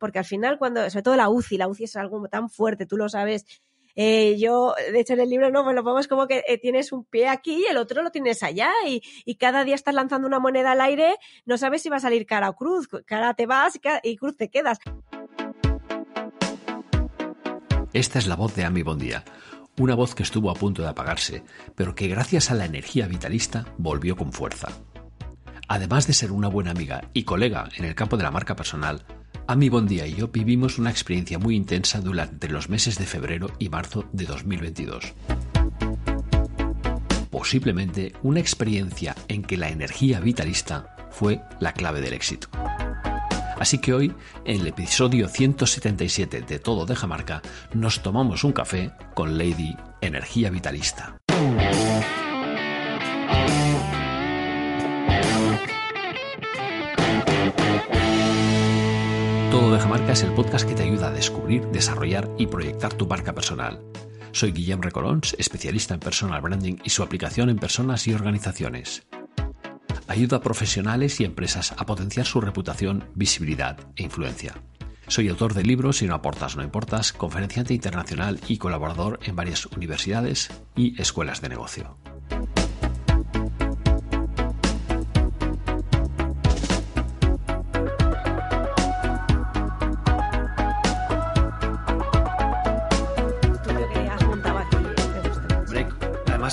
porque al final cuando, sobre todo la UCI, la UCI es algo tan fuerte, tú lo sabes. Eh, yo, de hecho, en el libro no, pues lo pongo como que eh, tienes un pie aquí y el otro lo tienes allá y, cada día estás lanzando una moneda al aire, no sabes si va a salir cara o cruz, cara te vas y, cruz te quedas. Esta es la voz de Ami Bondía, una voz que estuvo a punto de apagarse, pero que gracias a la energía vitalista volvió con fuerza. Además de ser una buena amiga y colega en el campo de la marca personal, Ami Bondía y yo vivimos una experiencia muy intensa durante los meses de febrero y marzo de 2022. Posiblemente una experiencia en que la energía vitalista fue la clave del éxito. Así que hoy, en el episodio 177 de Todo de Jamarca, nos tomamos un café con Lady Energía Vitalista. Todo deja marca es el podcast que te ayuda a descubrir, desarrollar y proyectar tu marca personal. Soy Guillem Recolons, especialista en personal branding y su aplicación en personas y organizaciones. Ayuda a profesionales y empresas a potenciar su reputación, visibilidad e influencia. Soy autor de libros Si no aportas, no importas, conferenciante internacional y colaborador en varias universidades y escuelas de negocio.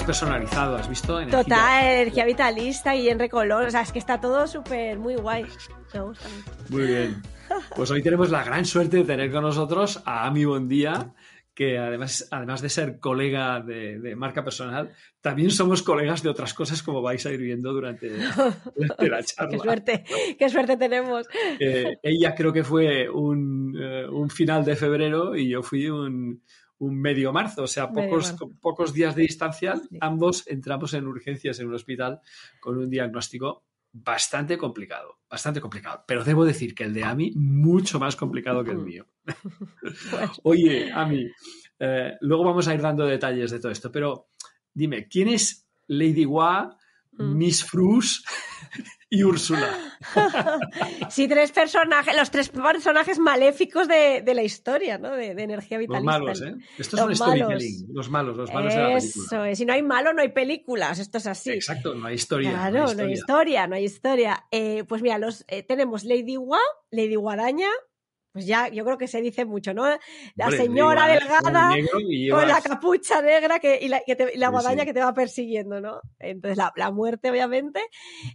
personalizado, ¿has visto? Total, energía vitalista y en recolor. O sea, es que está todo súper, muy guay. Me gusta Muy bien. Pues hoy tenemos la gran suerte de tener con nosotros a Ami Bondía, que además, además de ser colega de, marca personal, también somos colegas de otras cosas, como vais a ir viendo durante, la charla. ¡Qué suerte! ¡Qué suerte tenemos! Eh, ella creo que fue eh, un final de febrero y yo fui un un medio marzo, o sea, pocos, pocos días de distancia, ambos entramos en urgencias en un hospital con un diagnóstico bastante complicado, bastante complicado. Pero debo decir que el de Ami, mucho más complicado que el mío. Oye, Ami, eh, luego vamos a ir dando detalles de todo esto, pero dime, ¿quién es Lady Wa Mm. Miss Frus y Úrsula. sí, tres personajes, los tres personajes maléficos de, la historia, ¿no? De, energía vital. Los malos, ¿eh? Esto es un storytelling. Los malos, los malos de la Si no hay malo, no hay películas. Esto es así. Exacto, no hay historia. Claro, no hay historia, no hay historia. Eh, pues mira, los, eh, tenemos Lady Wa, Lady Guadaña, pues ya yo creo que se dice mucho, ¿no? La señora delgada con la capucha negra que, y la, guadaña que te va persiguiendo, ¿no? Entonces, la, la muerte, obviamente.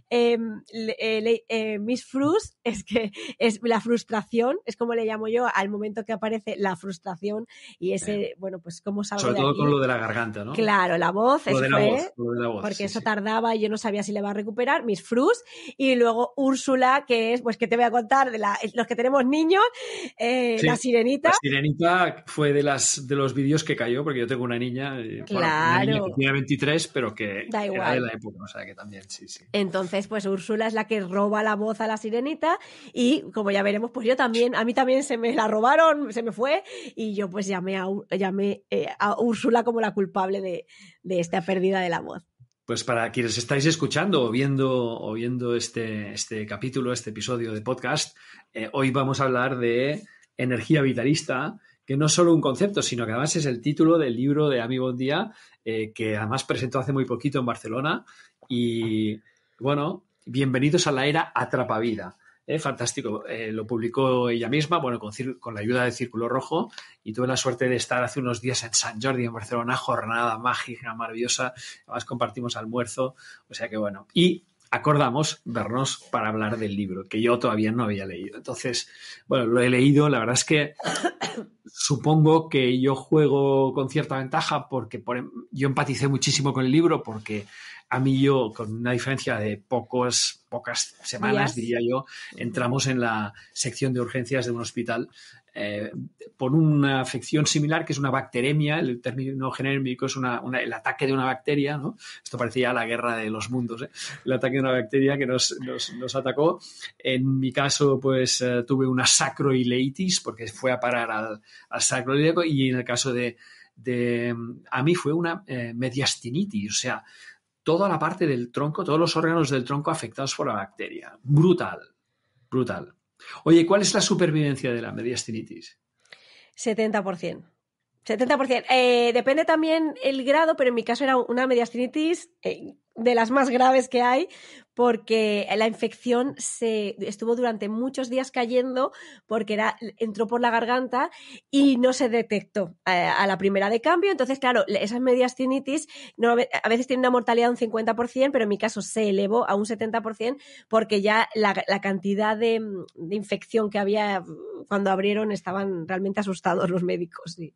Em, eh, eh, Miss Frus es que es la frustración, es como le llamo yo al momento que aparece la frustración y ese, eh, bueno, pues cómo salgo Sobre de todo con lo de la garganta, ¿no? Claro, la voz, lo porque eso tardaba y yo no sabía si le va a recuperar, Miss Frus. Y luego Úrsula, que es, pues que te voy a contar, de la, los que tenemos niños, eh, la sirenita. fue de, las, de los vídeos que cayó, porque yo tengo una niña, eh, que 23, pero que da era de la época, o sea que también, sí, Entonces, pues Úrsula es la que roba la voz a la sirenita y como ya veremos, pues yo también, a mí también se me la robaron, se me fue y yo pues llamé a, llamé, eh, a Úrsula como la culpable de, de esta pérdida de la voz. Pues para quienes estáis escuchando o viendo, este, este, capítulo, este episodio de podcast, eh, hoy vamos a hablar de energía vitalista, que no es solo un concepto, sino que además es el título del libro de Ami Bondía, eh, que además presentó hace muy poquito en Barcelona. Y bueno, bienvenidos a la era Atrapavida. Eh, fantástico. Eh, lo publicó ella misma, bueno, con, la ayuda de Círculo Rojo, y tuve la suerte de estar hace unos días en San Jordi, en Barcelona, jornada mágica, maravillosa. Además, compartimos almuerzo, o sea que bueno. Y acordamos vernos para hablar del libro, que yo todavía no había leído. Entonces, bueno, lo he leído, la verdad es que supongo que yo juego con cierta ventaja porque em, yo empaticé muchísimo con el libro porque a mí yo, con una diferencia de pocos, pocas semanas, diría yo, entramos en la sección de urgencias de un hospital eh, por una afección similar que es una bacteremia, el término genérico es el ataque de una bacteria, ¿no? Esto parecía la guerra de los mundos, ¿eh? el ataque de una bacteria que nos, atacó. En mi caso, pues eh, tuve una sacroileitis porque fue a parar al, al y en el caso de, de a mí fue una mediastinitis, o sea, toda la parte del tronco, todos los órganos del tronco afectados por la bacteria. Brutal, brutal. Oye, ¿cuál es la supervivencia de la mediastinitis? 70%. 70%. Eh, depende también el grado, pero en mi caso era una mediastinitis eh, de las más graves que hay, porque la infección se estuvo durante muchos días cayendo porque era, entró por la garganta y no se detectó eh, a, la primera de cambio. Entonces, claro, esas mediastinitis no, a veces tienen una mortalidad de un 50%, pero en mi caso se elevó a un 70% porque ya la, cantidad de, de, infección que había cuando abrieron estaban realmente asustados los médicos. Sí.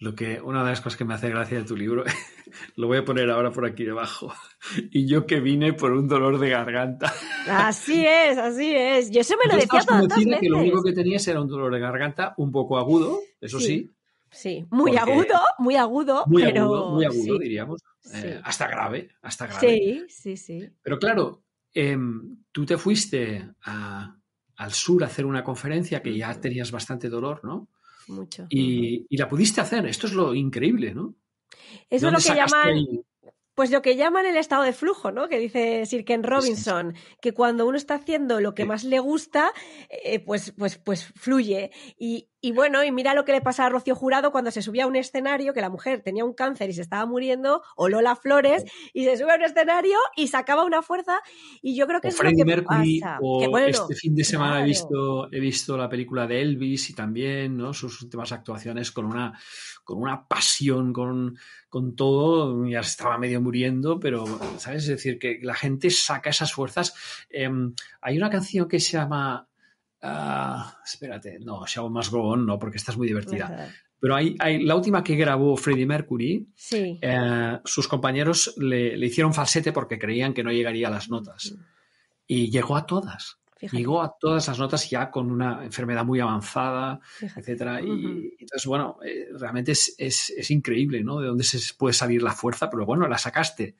Lo que, una de las cosas que me hace gracia de tu libro, lo voy a poner ahora por aquí debajo. Y yo que vine por un dolor de garganta. Así es, así es. Yo eso me lo decía todas veces. que lo único que tenías era un dolor de garganta un poco agudo, eso sí. sí muy agudo, muy agudo, muy pero... Agudo, muy agudo, diríamos. Eh, hasta grave, hasta grave. Sí, sí, sí. Pero claro, em, tú te fuiste al sur a hacer una conferencia que ya tenías bastante dolor, ¿no? Mucho. Y, la pudiste hacer. Esto es lo increíble, ¿no? Eso es lo que llaman. Pues lo que llaman el estado de flujo, ¿no? Que dice Sir Ken Robinson, que cuando uno está haciendo lo que más le gusta, eh, pues, pues, pues fluye. Y, y bueno, y mira lo que le pasa a Rocío Jurado cuando se subía a un escenario, que la mujer tenía un cáncer y se estaba muriendo, o Lola Flores, y se sube a un escenario y sacaba una fuerza. Y yo creo que es lo que pasa. este fin de semana he, visto, he visto la película de Elvis y también ¿no? sus últimas actuaciones con una, con una pasión, con, todo, ya estaba medio muriendo, pero, ¿sabes? Es decir, que la gente saca esas fuerzas. Em, hay una canción que se llama Ah, espérate, no, Show Must más no, porque estás muy divertida. Pero hay, hay, la última que grabó Freddie Mercury, sí. Eh, sus compañeros le, hicieron falsete porque creían que no llegaría a las notas. Y llegó a todas. Llegó a todas las notas ya con una enfermedad muy avanzada, etc. etcétera. Y entonces, bueno, eh, realmente es, es, increíble, ¿no? De dónde se puede salir la fuerza, pero bueno, la sacaste.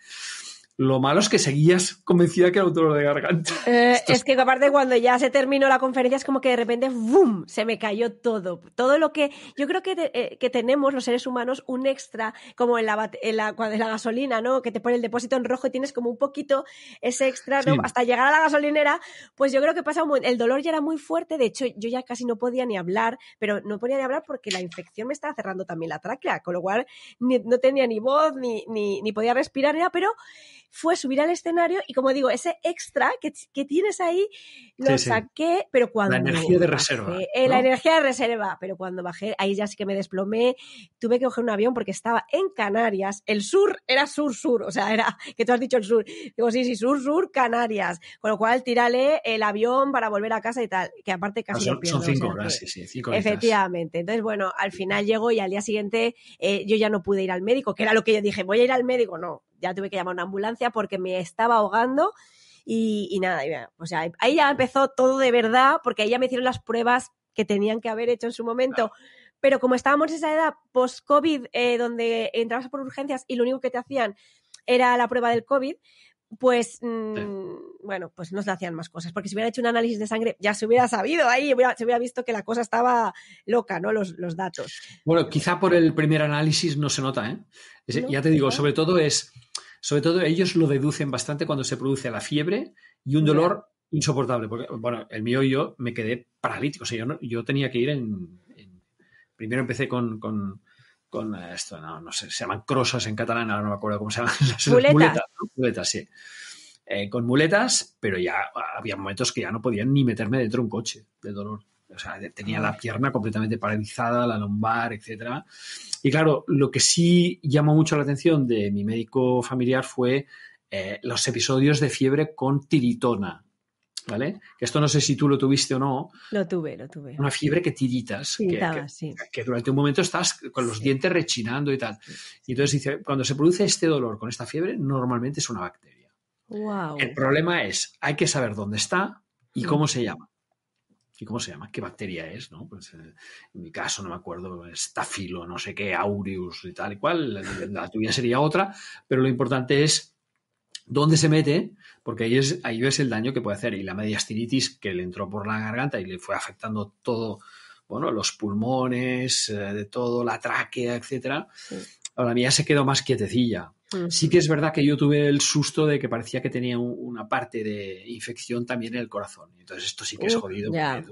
Lo malo es que seguías convencida que era un dolor de garganta. Eh, es... que aparte cuando ya se terminó la conferencia es como que de repente ¡boom! se me cayó todo. Todo lo que yo creo que, eh, tenemos los seres humanos un extra como en la, la, la gasolina, ¿no? Que te pone el depósito en rojo y tienes como un poquito ese extra, ¿no? Hasta llegar a la gasolinera, pues yo creo que pasa un, el dolor ya era muy fuerte, de hecho yo ya casi no podía ni hablar, pero no podía ni hablar porque la infección me estaba cerrando también la tráquea, con lo cual no tenía ni voz ni, ni, podía respirar, pero fue subir al escenario y como digo, ese extra que, tienes ahí lo saqué, pero cuando... La energía de reserva. Eh, la energía de reserva, pero cuando bajé, ahí ya sí que me desplomé, tuve que coger un avión porque estaba en Canarias, el sur era sur-sur, o sea, era que tú has dicho el sur, digo, sí, sí, sur-sur, Canarias, con lo cual tírale el avión para volver a casa y tal, que aparte casi... Ah, son, cinco horas, sí, sí, cinco horas. Efectivamente, entonces bueno, al final llego y al día siguiente eh, yo ya no pude ir al médico, que era lo que yo dije, voy a ir al médico, no, ya tuve que llamar a una ambulancia porque me estaba ahogando. Y, nada, o sea, ahí ya empezó todo de verdad, porque ahí ya me hicieron las pruebas que tenían que haber hecho en su momento. Pero como estábamos en esa edad post-COVID, eh, donde entrabas por urgencias y lo único que te hacían era la prueba del COVID, pues mm, bueno, pues no se hacían más cosas, porque si hubiera hecho un análisis de sangre ya se hubiera sabido ahí, se hubiera visto que la cosa estaba loca, ¿no? Los, datos. Bueno, quizá por el primer análisis no se nota, ¿eh? ya te digo, sobre todo es, sobre todo ellos lo deducen bastante cuando se produce la fiebre y un dolor insoportable, porque bueno, el mío y yo me quedé paralítico, o sea, yo, yo tenía que ir en, primero empecé con con esto, no, no sé, se llaman crosas en catalán, ahora no me acuerdo cómo se llaman. muletas. muletas, sí. Eh, con muletas, pero ya había momentos que ya no podían ni meterme dentro de un coche de dolor. O sea, tenía la ah. pierna completamente paralizada, la lumbar, etcétera. Y claro, lo que sí llamó mucho la atención de mi médico familiar fue eh, los episodios de fiebre con tiritona. ¿vale? Que esto no sé si tú lo tuviste o no. Lo tuve, lo tuve. Una fiebre que tiritas, que, durante un momento estás con los dientes rechinando y tal. Y entonces dice, cuando se produce este dolor con esta fiebre, normalmente es una bacteria. Wow. El problema es, hay que saber dónde está y cómo se llama. ¿Y cómo se llama? ¿Qué bacteria es? ¿no? Pues, eh, en mi caso no me acuerdo, estafilo, no sé qué, aureus y tal y cual. la tuya sería otra, pero lo importante es dónde se mete, porque ahí, es, ahí ves el daño que puede hacer. Y la mediastinitis que le entró por la garganta y le fue afectando todo, bueno, los pulmones, eh, de todo, la tráquea, etcétera. Ahora, mía se quedó más quietecilla. Mm. Sí. que es verdad que yo tuve el susto de que parecía que tenía una parte de infección también en el corazón. Entonces esto sí que es jodido, porque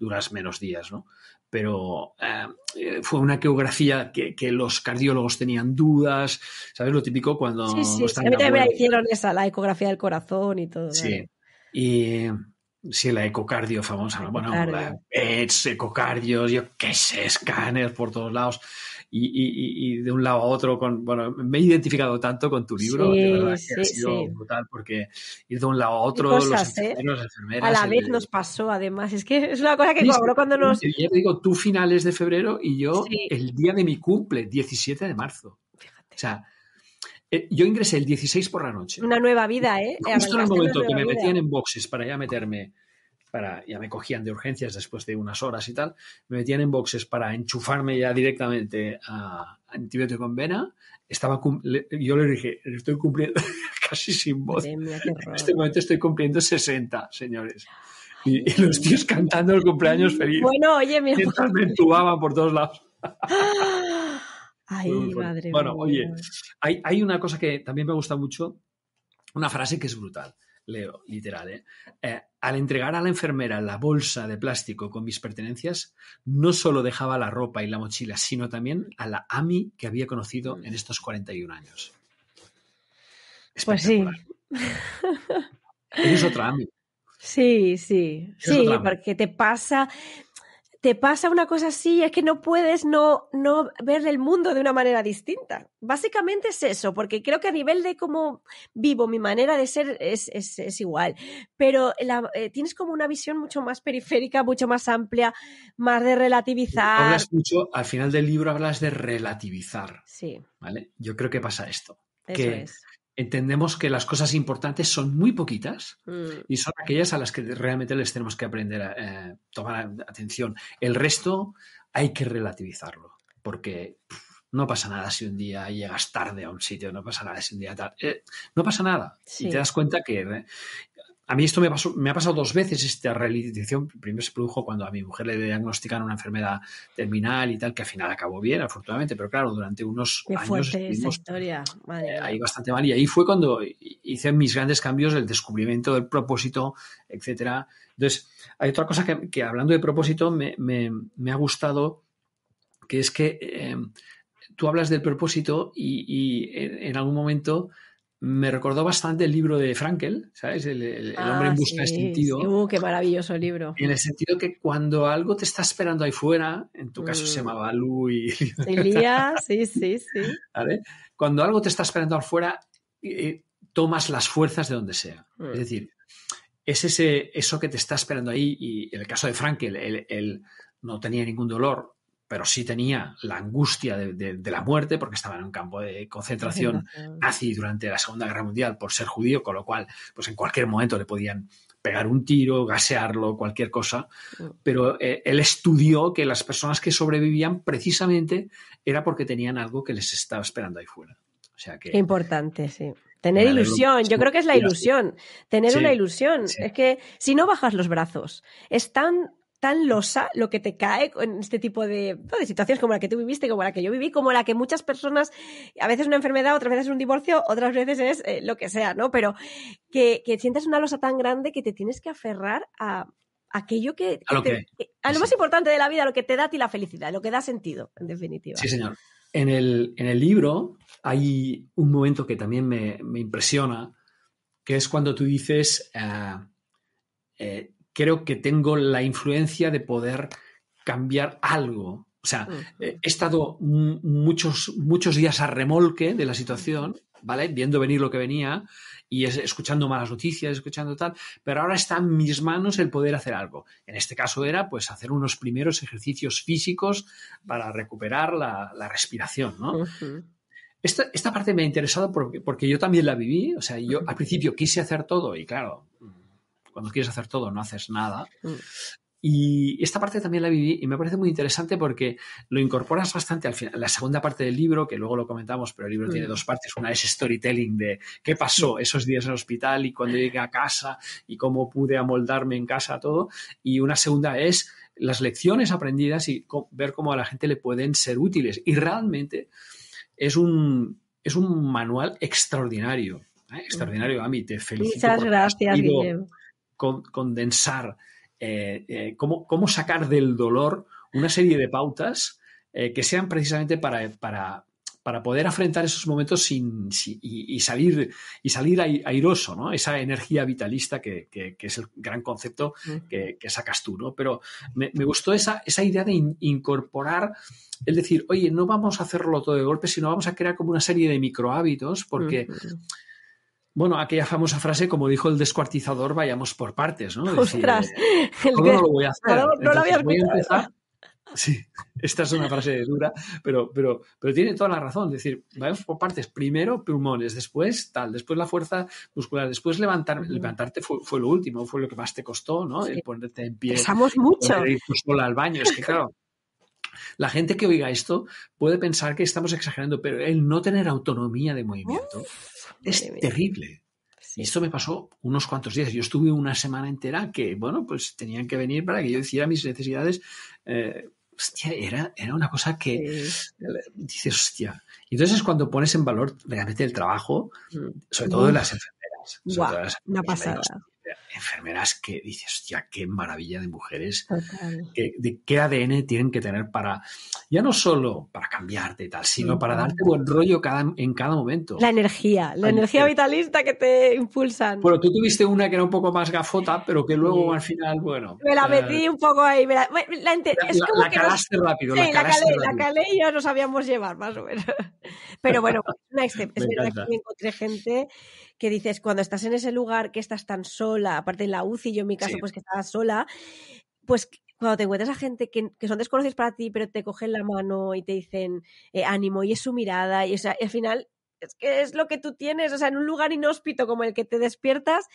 duras menos días, ¿no? pero eh, eh, fue una ecografía que, los cardiólogos tenían dudas, ¿sabes? Lo típico cuando... Sí, sí, hicieron esa, la ecografía del corazón y todo. Sí, y... Sí, la ecocardio famosa, bueno, la, ecocardios, yo qué sé, escáneres por todos lados y, de un lado a otro. Con, bueno, me he identificado tanto con tu libro, de verdad que ha sido brutal porque ir de un lado a otro, los ¿eh? enfermeros, enfermeras. A la vez nos pasó, además. Es que es una cosa que cobró cuando nos. Yo digo, tú finales de febrero y yo el día de mi cumple, 17 de marzo. Fíjate. O sea. Eh, yo ingresé el 16 por la noche. Una nueva vida, ¿eh? Justo en el momento que me metían en boxes para ya meterme ya me cogían de urgencias después de unas horas y tal, me metían en boxes para enchufarme ya directamente a antibiótico en vena, estaba yo le dije, estoy cumpliendo casi sin voz, en este momento estoy cumpliendo 60, señores. Y, los tíos cantando el cumpleaños feliz. Bueno, oye, mi me entubaban por todos lados. Ay, madre bueno, oye, hay, hay una cosa que también me gusta mucho, una frase que es brutal leo literal, ¿eh? ¿eh? al entregar a la enfermera la bolsa de plástico con mis pertenencias, no solo dejaba la ropa y la mochila, sino también a la Ami que había conocido mm. en estos 41 años. Pues sí. Eres otra Ami. Sí, sí, sí, porque te pasa, te pasa una cosa así, es que no puedes no, no ver el mundo de una manera distinta. Básicamente es eso, porque creo que a nivel de cómo vivo, mi manera de ser es, es, es igual, pero eh, tienes como una visión mucho más periférica, mucho más amplia, más de relativizar. Hablas mucho, al final del libro hablas de relativizar. Sí. ¿vale? Yo creo que pasa esto. que es entendemos que las cosas importantes son muy poquitas mm. y son aquellas a las que realmente les tenemos que aprender a eh, tomar atención. El resto hay que relativizarlo, porque no pasa nada si un día llegas tarde a un sitio, no pasa nada si un día tarde, eh, no pasa nada. Y te das cuenta que... Eh, a mí esto me, ha pasado dos veces esta realización Primero se produjo cuando a mi mujer le diagnosticaron una enfermedad terminal y tal, que al final acabó bien, afortunadamente, pero claro, durante unos años estuvimos, historia. Eh, ahí bastante mal. Y ahí fue cuando hice mis grandes cambios, el descubrimiento del propósito, etcétera. Entonces, hay otra cosa que, hablando de propósito me, ha gustado, que es que eh, tú hablas del propósito y, en algún momento me recordó bastante el libro de Frankel, ¿sabes? El, hombre en ah, busca de sentido. Uh, qué maravilloso libro. En el sentido que cuando algo te está esperando ahí fuera, en tu caso se mm. llamaba Lu y Elías, sí, sí, sí. Cuando algo te está esperando afuera, fuera, eh, eh, tomas las fuerzas de donde sea. Es mm. decir, es ese, eso que te está esperando ahí y en el caso de Frankel, él no tenía ningún dolor, pero sí tenía la angustia de, la muerte porque estaba en un campo de concentración nazi durante la Segunda Guerra Mundial por ser judío, con lo cual, pues en cualquier momento le podían pegar un tiro, gasearlo, cualquier cosa. Mm. Pero eh, él estudió que las personas que sobrevivían precisamente era porque tenían algo que les estaba esperando ahí fuera. O sea que... importante, sí. Tener ilusión, yo creo que es la ilusión, tener una ilusión. Es que si no bajas los brazos, están tan losa lo que te cae en este tipo de, situaciones como la que tú viviste, como la que yo viví, como la que muchas personas, a veces una enfermedad, otras veces un divorcio, otras veces es eh, lo que sea, ¿no? Pero que, que sientas una losa tan grande que te tienes que aferrar a, aquello que, a lo, más importante de la vida, lo que te da ti la felicidad, lo que da sentido, en definitiva. Sí, señor. En el, libro hay un momento que también me, impresiona, que es cuando tú dices, eh, eh, creo que tengo la influencia de poder cambiar algo. O sea, mm. he estado muchos, muchos días a remolque de la situación, ¿vale? Viendo venir lo que venía y escuchando malas noticias, escuchando tal, pero ahora está en mis manos el poder hacer algo. En este caso era, pues, hacer unos primeros ejercicios físicos para recuperar la, respiración, ¿no? Esta, esta, parte me ha interesado porque, porque, yo también la viví, o sea, yo al principio quise hacer todo y claro, cuando quieres hacer todo no haces nada. Mm. Y esta parte también la viví y me parece muy interesante porque lo incorporas bastante al final. La segunda parte del libro, que luego lo comentamos, pero el libro tiene mm. dos partes. Una es storytelling de qué pasó esos días en el hospital y cuando llegué a casa y cómo pude amoldarme en casa todo. Y una segunda es las lecciones aprendidas y ver cómo a la gente le pueden ser útiles. Y realmente es un, es un manual extraordinario. ¿eh? Extraordinario, mm. Ami, te felicito. Muchas gracias, Guillermo condensar, eh, eh, cómo, sacar del dolor una serie de pautas eh, que sean precisamente para, para, para, poder afrontar esos momentos sin, y, salir, y salir airoso, ¿no? Esa energía vitalista que, es el gran concepto que, sacas tú, ¿no? Pero me, gustó esa, esa, idea de incorporar es decir, oye, no vamos a hacerlo todo de golpe, sino vamos a crear como una serie de hábitos porque bueno, aquella famosa frase, como dijo el descuartizador, vayamos por partes, ¿no? Ostras, eh, no lo voy a hacer? No, lo había Sí, esta es una frase dura, pero, pero, pero tiene toda la razón. Es decir, vayamos por partes. Primero pulmones, después tal, después la fuerza muscular, después levantar, levantarte fue, lo último, fue lo que más te costó, ¿no? El ponerte en pie. Pesamos mucho. Ir al baño, es que claro. La gente que oiga esto puede pensar que estamos exagerando, pero el no tener autonomía de movimiento es terrible. Y esto me pasó unos cuantos días. Yo estuve una semana entera que, bueno, pues tenían que venir para que yo hiciera mis necesidades. Eh, hostia, era, era, una cosa que dices, hostia. Entonces, cuando pones en valor realmente el trabajo, mm. sobre todo de las enfermeras enfermeras que dices, hostia, qué maravilla de mujeres, de qué ADN tienen que tener para, ya no solo para cambiarte y tal, sino para darte buen rollo cada, en cada momento. La energía, la, energía, vitalista que te impulsan. Bueno, tú tuviste una que era un poco más gafota, pero que luego al final, bueno. Me la eh, metí un poco ahí, la, calaste rápido. Sí, la, calé, y ya nos habíamos llevar, más o menos. Pero bueno, pues, una excepción. Es que encontré gente que dices, cuando estás en ese lugar que estás tan sola, aparte de la UCI, yo en mi caso, pues que estaba sola, pues cuando te encuentras a gente que, son desconocidos para ti, pero te cogen la mano y te dicen eh, ánimo y es su mirada, y, al final es que es lo que tú tienes, o sea, en un lugar inhóspito como el que te despiertas,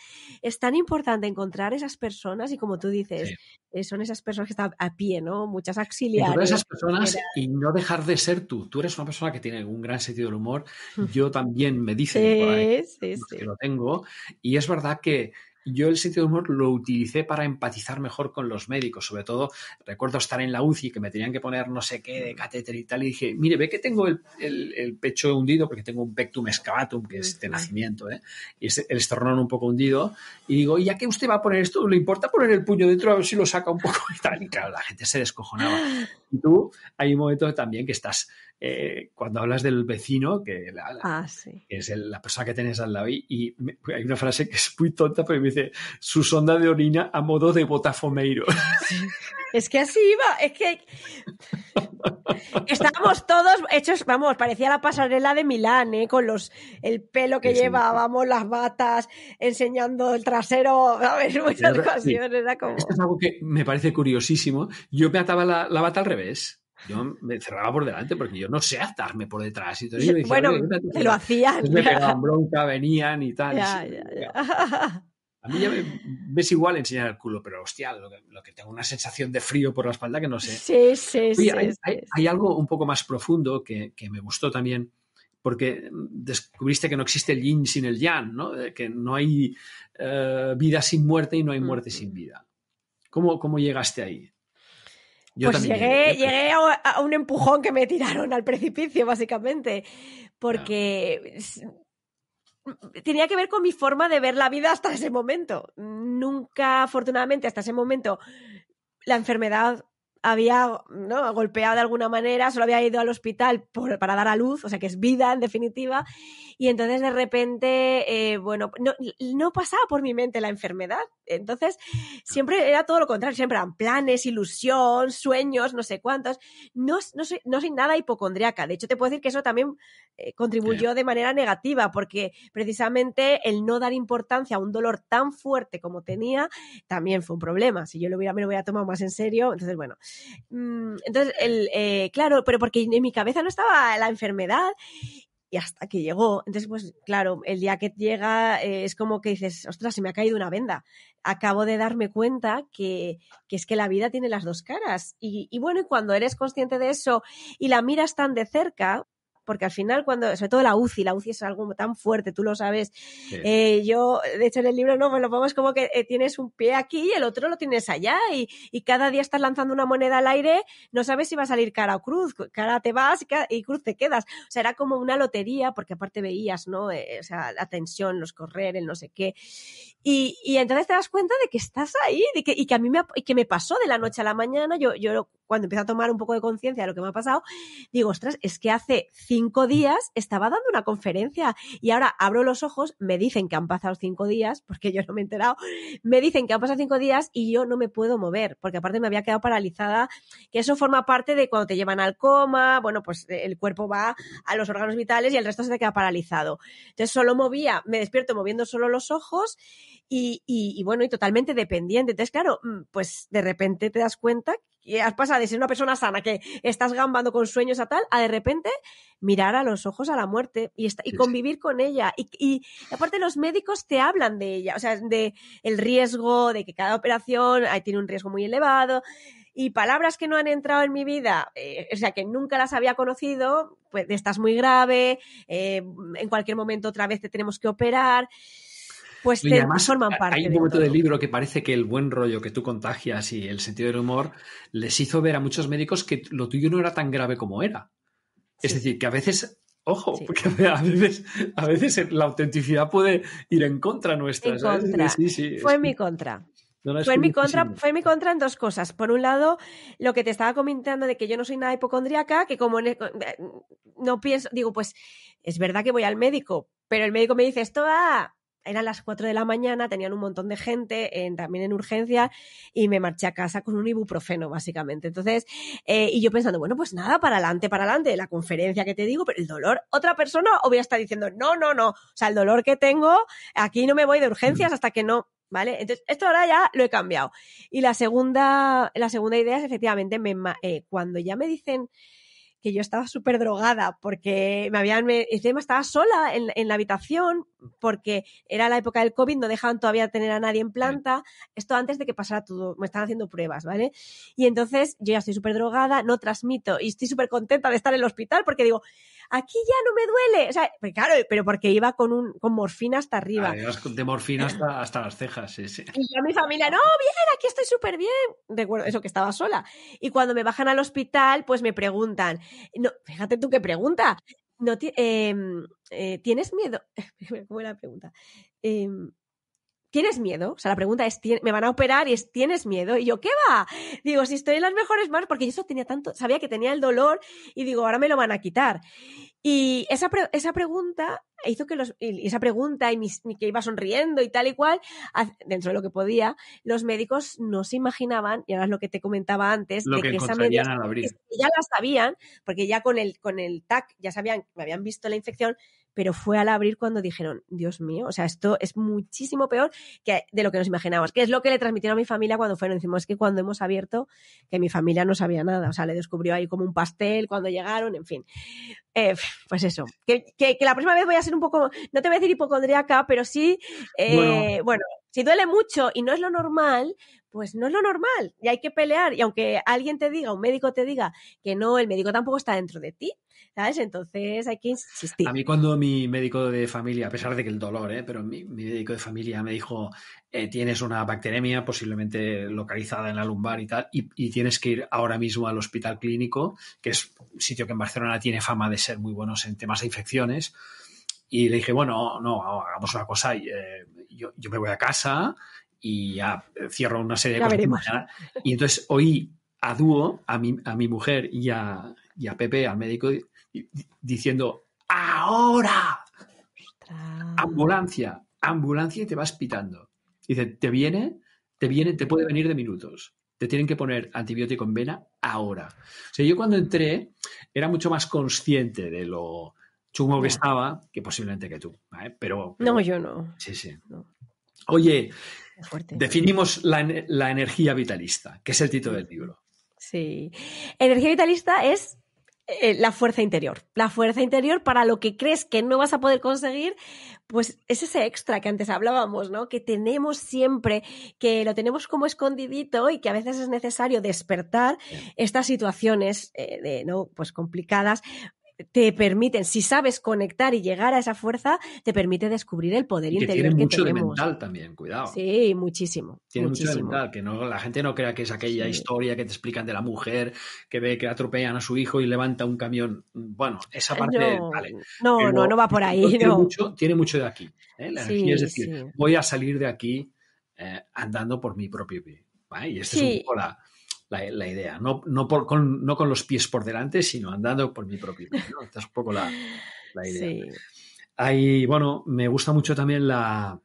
es tan importante encontrar esas personas y como tú dices, eh, son esas personas que están a pie, ¿no? Muchas auxiliares. esas personas y no dejar de ser tú. Tú eres una persona que tiene un gran sentido del humor. Mm. Yo también me dicen que lo tengo. Y es verdad que yo el sentido del humor lo utilicé para empatizar mejor con los médicos, sobre todo recuerdo estar en la UCI que me tenían que poner no sé qué de catéter y tal, y dije, mire, ve que tengo el, pecho hundido porque tengo un pectum excavatum, que es de nacimiento, ¿eh? y el esternón un poco hundido, y digo, ya que usted va a poner esto, ¿le importa poner el puño dentro a ver si lo saca un poco? Y tal, y claro, la gente se descojonaba. Y tú, hay un momento también que estás, eh, cuando hablas del vecino, que, ah, es la persona que tenés al lado, y, hay una frase que es muy tonta, pero me dice, su sonda de orina a modo de botafomeiro. Sí. Es que así iba, es que estábamos todos hechos, vamos, parecía la pasarela de Milán, ¿eh? con los el pelo que llevábamos, las batas, enseñando el trasero, ¿sabes? Muchas ocasiones era como. es algo que me parece curiosísimo. Yo me ataba la, bata al revés. Yo me cerraba por delante porque yo no sé atarme por detrás. Y todo. bueno, te lo hacían. me pegaban bronca, venían y tal. A mí ya me, ves igual enseñar el culo, pero hostia, lo que, tengo una sensación de frío por la espalda que no sé. Sí, sí, sí, hay, algo un poco más profundo que, me gustó también, porque descubriste que no existe el yin sin el yang, ¿no? Eh, que no hay eh, vida sin muerte y no hay muerte sin vida. ¿Cómo, ¿Cómo llegaste ahí? Yo pues llegué, a, un empujón que me tiraron al precipicio, básicamente, porque Mm, tenía que ver con mi forma de ver la vida hasta ese momento. Nunca, afortunadamente, hasta ese momento, la enfermedad había golpeado de alguna manera, solo había ido al hospital para dar a luz, o sea que es vida en definitiva, y entonces de repente, eh, bueno, no, pasaba por mi mente la enfermedad, entonces siempre era todo lo contrario, siempre eran planes, ilusión, sueños, no sé cuántos, no, no, soy, nada hipocondriaca, de hecho te puedo decir que eso también eh, contribuyó de manera negativa, porque precisamente el no dar importancia a un dolor tan fuerte como tenía, también fue un problema, si yo lo hubiera, me lo hubiera tomado más en serio, entonces bueno. Mm, entonces, el, eh, claro, pero porque en mi cabeza no estaba la enfermedad y hasta que llegó. Entonces, pues claro, el día que llega eh, es como que dices, ostras, se me ha caído una venda. Acabo de darme cuenta que, que es que la vida tiene las dos caras. Y, y bueno, cuando eres consciente de eso y la miras tan de cerca, porque al final cuando, sobre todo la UCI, la UCI es algo tan fuerte, tú lo sabes. Eh, yo, de hecho en el libro no, pues lo pongo como que eh, tienes un pie aquí y el otro lo tienes allá y, cada día estás lanzando una moneda al aire, no sabes si va a salir cara o cruz, cara te vas y cruz te quedas. O sea, era como una lotería porque aparte veías, ¿no? Eh, o sea, la tensión, los correr, el no sé qué. Y, entonces te das cuenta de que estás ahí y que a mí me, que me pasó de la noche a la mañana, yo, yo cuando empiezo a tomar un poco de conciencia de lo que me ha pasado, digo, ostras, es que hace cinco días estaba dando una conferencia y ahora abro los ojos, me dicen que han pasado cinco días, porque yo no me he enterado, me dicen que han pasado cinco días y yo no me puedo mover, porque aparte me había quedado paralizada, que eso forma parte de cuando te llevan al coma, bueno, pues el cuerpo va a los órganos vitales y el resto se te queda paralizado. Entonces solo movía, me despierto moviendo solo los ojos y, bueno, y totalmente dependiente. Entonces, claro, mm, pues de repente te das cuenta ¿Qué has pasado de ser una persona sana que estás gambando con sueños a tal, a de repente mirar a los ojos a la muerte y, convivir con ella. Y, aparte los médicos te hablan de ella, o sea, de el riesgo, de que cada operación tiene un riesgo muy elevado. Y palabras que no han entrado en mi vida, eh, o sea, que nunca las había conocido, pues estás muy grave, eh, en cualquier momento otra vez te tenemos que operar. Pues además, forman parte. Hay un momento del libro que parece que el buen rollo que tú contagias y el sentido del humor les hizo ver a muchos médicos que lo tuyo no era tan grave como era. Es decir, que a veces Ojo, porque a veces, la autenticidad puede ir en contra nuestra. fue en mi contra. fue, en mi contra fue en mi contra en dos cosas. Por un lado, lo que te estaba comentando de que yo no soy nada hipocondríaca, que como eh, no pienso, digo, pues es verdad que voy al médico, pero el médico me dice, esto va, eran las 4 de la mañana, tenían un montón de gente también en urgencia y me marché a casa con un ibuprofeno, básicamente. Entonces, eh, y yo pensando, bueno, pues nada, para adelante, para adelante, la conferencia que te digo, pero el dolor, otra persona o voy a estar diciendo, no, no, no, o sea, el dolor que tengo, aquí no me voy de urgencias hasta que no, ¿vale? Entonces, esto ahora ya lo he cambiado. Y la segunda, idea es efectivamente, eh, cuando ya me dicen que yo estaba súper drogada porque me habían, estaba sola en, en, la habitación porque era la época del COVID, no dejaban todavía tener a nadie en planta, esto antes de que pasara todo, me estaban haciendo pruebas, ¿vale? Y entonces yo ya estoy súper drogada, no transmito y estoy súper contenta de estar en el hospital porque digo, aquí ya no me duele. O sea, pues claro, pero porque iba con, un, con morfina hasta arriba. Ah, de morfina hasta, las cejas, sí, sí. Y mi familia, no, bien, aquí estoy súper bien. Recuerdo eso, que estaba sola. Y cuando me bajan al hospital, pues me preguntan, no, fíjate tú qué pregunta. No, em, eh, ¿Tienes miedo? ¿Cómo era la pregunta? Eh, ¿tienes miedo? O sea, la pregunta es, ¿me van a operar? Y ¿tienes miedo? Y yo, ¿qué va? Digo, si estoy en las mejores manos, porque yo eso tenía tanto, sabía que tenía el dolor y digo, ahora me lo van a quitar. Y esa, pregunta hizo que los, y esa pregunta y que iba sonriendo y tal y cual, dentro de lo que podía, los médicos no se imaginaban, y ahora es lo que te comentaba antes, de que, esa medida, ya la sabían, porque ya con el, con el TAC ya sabían, me habían visto la infección, pero fue al abrir cuando dijeron, Dios mío, o sea, esto es muchísimo peor que de lo que nos imaginábamos, que es lo que le transmitieron a mi familia cuando fueron. Decimos que cuando hemos abierto, que mi familia no sabía nada, o sea, le descubrió ahí como un pastel cuando llegaron, en fin. Eh, pues eso, que, que, la próxima vez voy a ser un poco, no te voy a decir hipocondríaca, pero sí, eh, bueno, si duele mucho y no es lo normal, pues no es lo normal y hay que pelear. Y aunque alguien te diga, un médico te diga que no, el médico tampoco está dentro de ti, ¿sabes? Entonces hay que insistir. A mí cuando mi médico de familia, a pesar de que el dolor, ¿eh? pero mi, médico de familia me dijo, eh, tienes una bacteremia posiblemente localizada en la lumbar y tal, y, tienes que ir ahora mismo al hospital clínico, que es un sitio que en Barcelona tiene fama de ser muy buenos en temas de infecciones. Y le dije, bueno, no, hagamos una cosa, eh, yo, yo me voy a casa y ya cierro una serie de cosas Y entonces oí a dúo a mi, mujer y a, Pepe, al médico, diciendo, ahora, ambulancia, ambulancia y te vas pitando. Dice, te viene, te viene, te puede venir de minutos. Te tienen que poner antibiótico en vena ahora. O sea, yo cuando entré era mucho más consciente de lo chungo que estaba que posiblemente que tú. Pero, No, yo no. Sí, sí. Oye, Definimos la, energía vitalista, que es el título del libro. Sí. Energía vitalista es eh, la fuerza interior. La fuerza interior para lo que crees que no vas a poder conseguir, pues es ese extra que antes hablábamos, ¿no? Que tenemos siempre, que lo tenemos como escondidito y que a veces es necesario despertar estas situaciones eh, de, ¿no? pues complicadas te permiten, si sabes conectar y llegar a esa fuerza, te permite descubrir el poder y que tiene mucho de mental también, cuidado. Sí, muchísimo. Tiene mucho de mental, que no, la gente no crea que es aquella historia que te explican de la mujer que ve que atropellan a su hijo y levanta un camión. Bueno, esa parte, no, No, no, va por ahí. Tiene, mucho, de aquí. ¿eh? es decir, voy a salir de aquí eh, andando por mi propio pie. Y este es un poco la, la, idea. No, con, no, con, los pies por delante, sino andando por mi propio. ¿no? Esta es un poco la, la idea. bueno, me gusta mucho también la,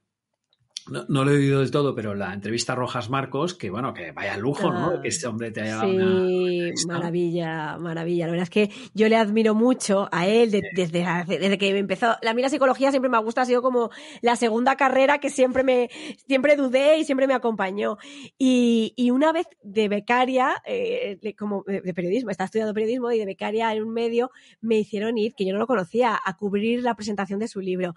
no, lo he oído del todo, pero la entrevista a Rojas Marcos, que bueno, que vaya lujo, ¿no? Que este hombre te haya dado una maravilla, maravilla. La verdad es que yo le admiro mucho a él desde, desde que empezó. La mira psicología siempre me ha gustado, ha sido como la segunda carrera que siempre me, siempre dudé y siempre me acompañó. Y, una vez de becaria, eh, como de, de, periodismo, está estudiando periodismo y de becaria en un medio me hicieron ir, que yo no lo conocía, a cubrir la presentación de su libro.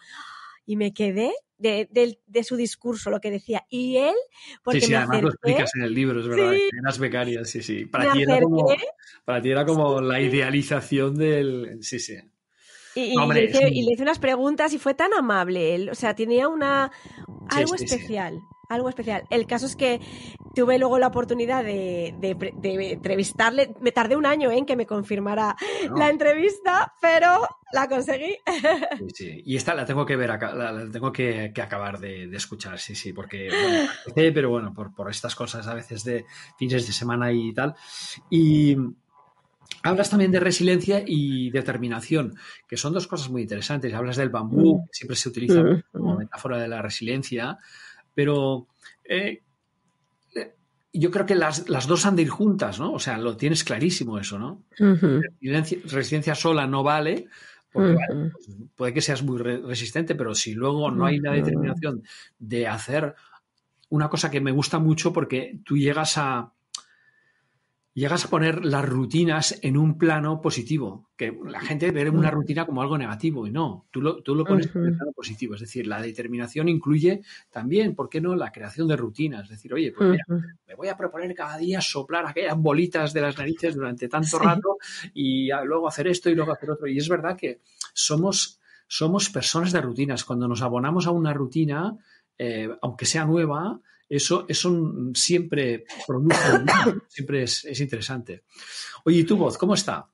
Y me quedé de, de, su discurso, lo que decía. Y él, porque sí, sí, además lo explicas en el libro, es verdad, las becarias, sí, sí. Para ti, era como, para ti era como la idealización del... Sí, sí. Y, le hice, y, le hice, unas preguntas y fue tan amable él. O sea, tenía una algo especial algo especial. El caso es que tuve luego la oportunidad de, entrevistarle. Me tardé un año en que me confirmara la entrevista, pero la conseguí. Sí, Y esta la tengo que ver, la, la tengo que, acabar de, escuchar, sí, sí, porque, bueno, pero bueno, por, por estas cosas a veces de fines de semana y tal. Y. Hablas también de resiliencia y determinación, que son dos cosas muy interesantes. Hablas del bambú, que siempre se utiliza como metáfora de la resiliencia, pero eh, eh, yo creo que las, dos han de ir juntas, ¿no? O sea, lo tienes clarísimo eso, ¿no? Resistencia sola no vale, pues, puede que seas muy resistente, pero si luego no hay la determinación de hacer una cosa que me gusta mucho porque tú llegas a, llegas a poner las rutinas en un plano positivo, que la gente ve una rutina como algo negativo y no, tú lo, tú lo pones en un plano positivo, es decir, la determinación incluye también, ¿por qué no?, la creación de rutinas, es decir, oye, pues me voy a proponer cada día soplar aquellas bolitas de las narices durante tanto rato y luego hacer esto y luego hacer otro. Y es verdad que somos, somos personas de rutinas, cuando nos abonamos a una rutina, eh, aunque sea nueva, eso, eso siempre siempre es, interesante. Oye, ¿y tu voz cómo está?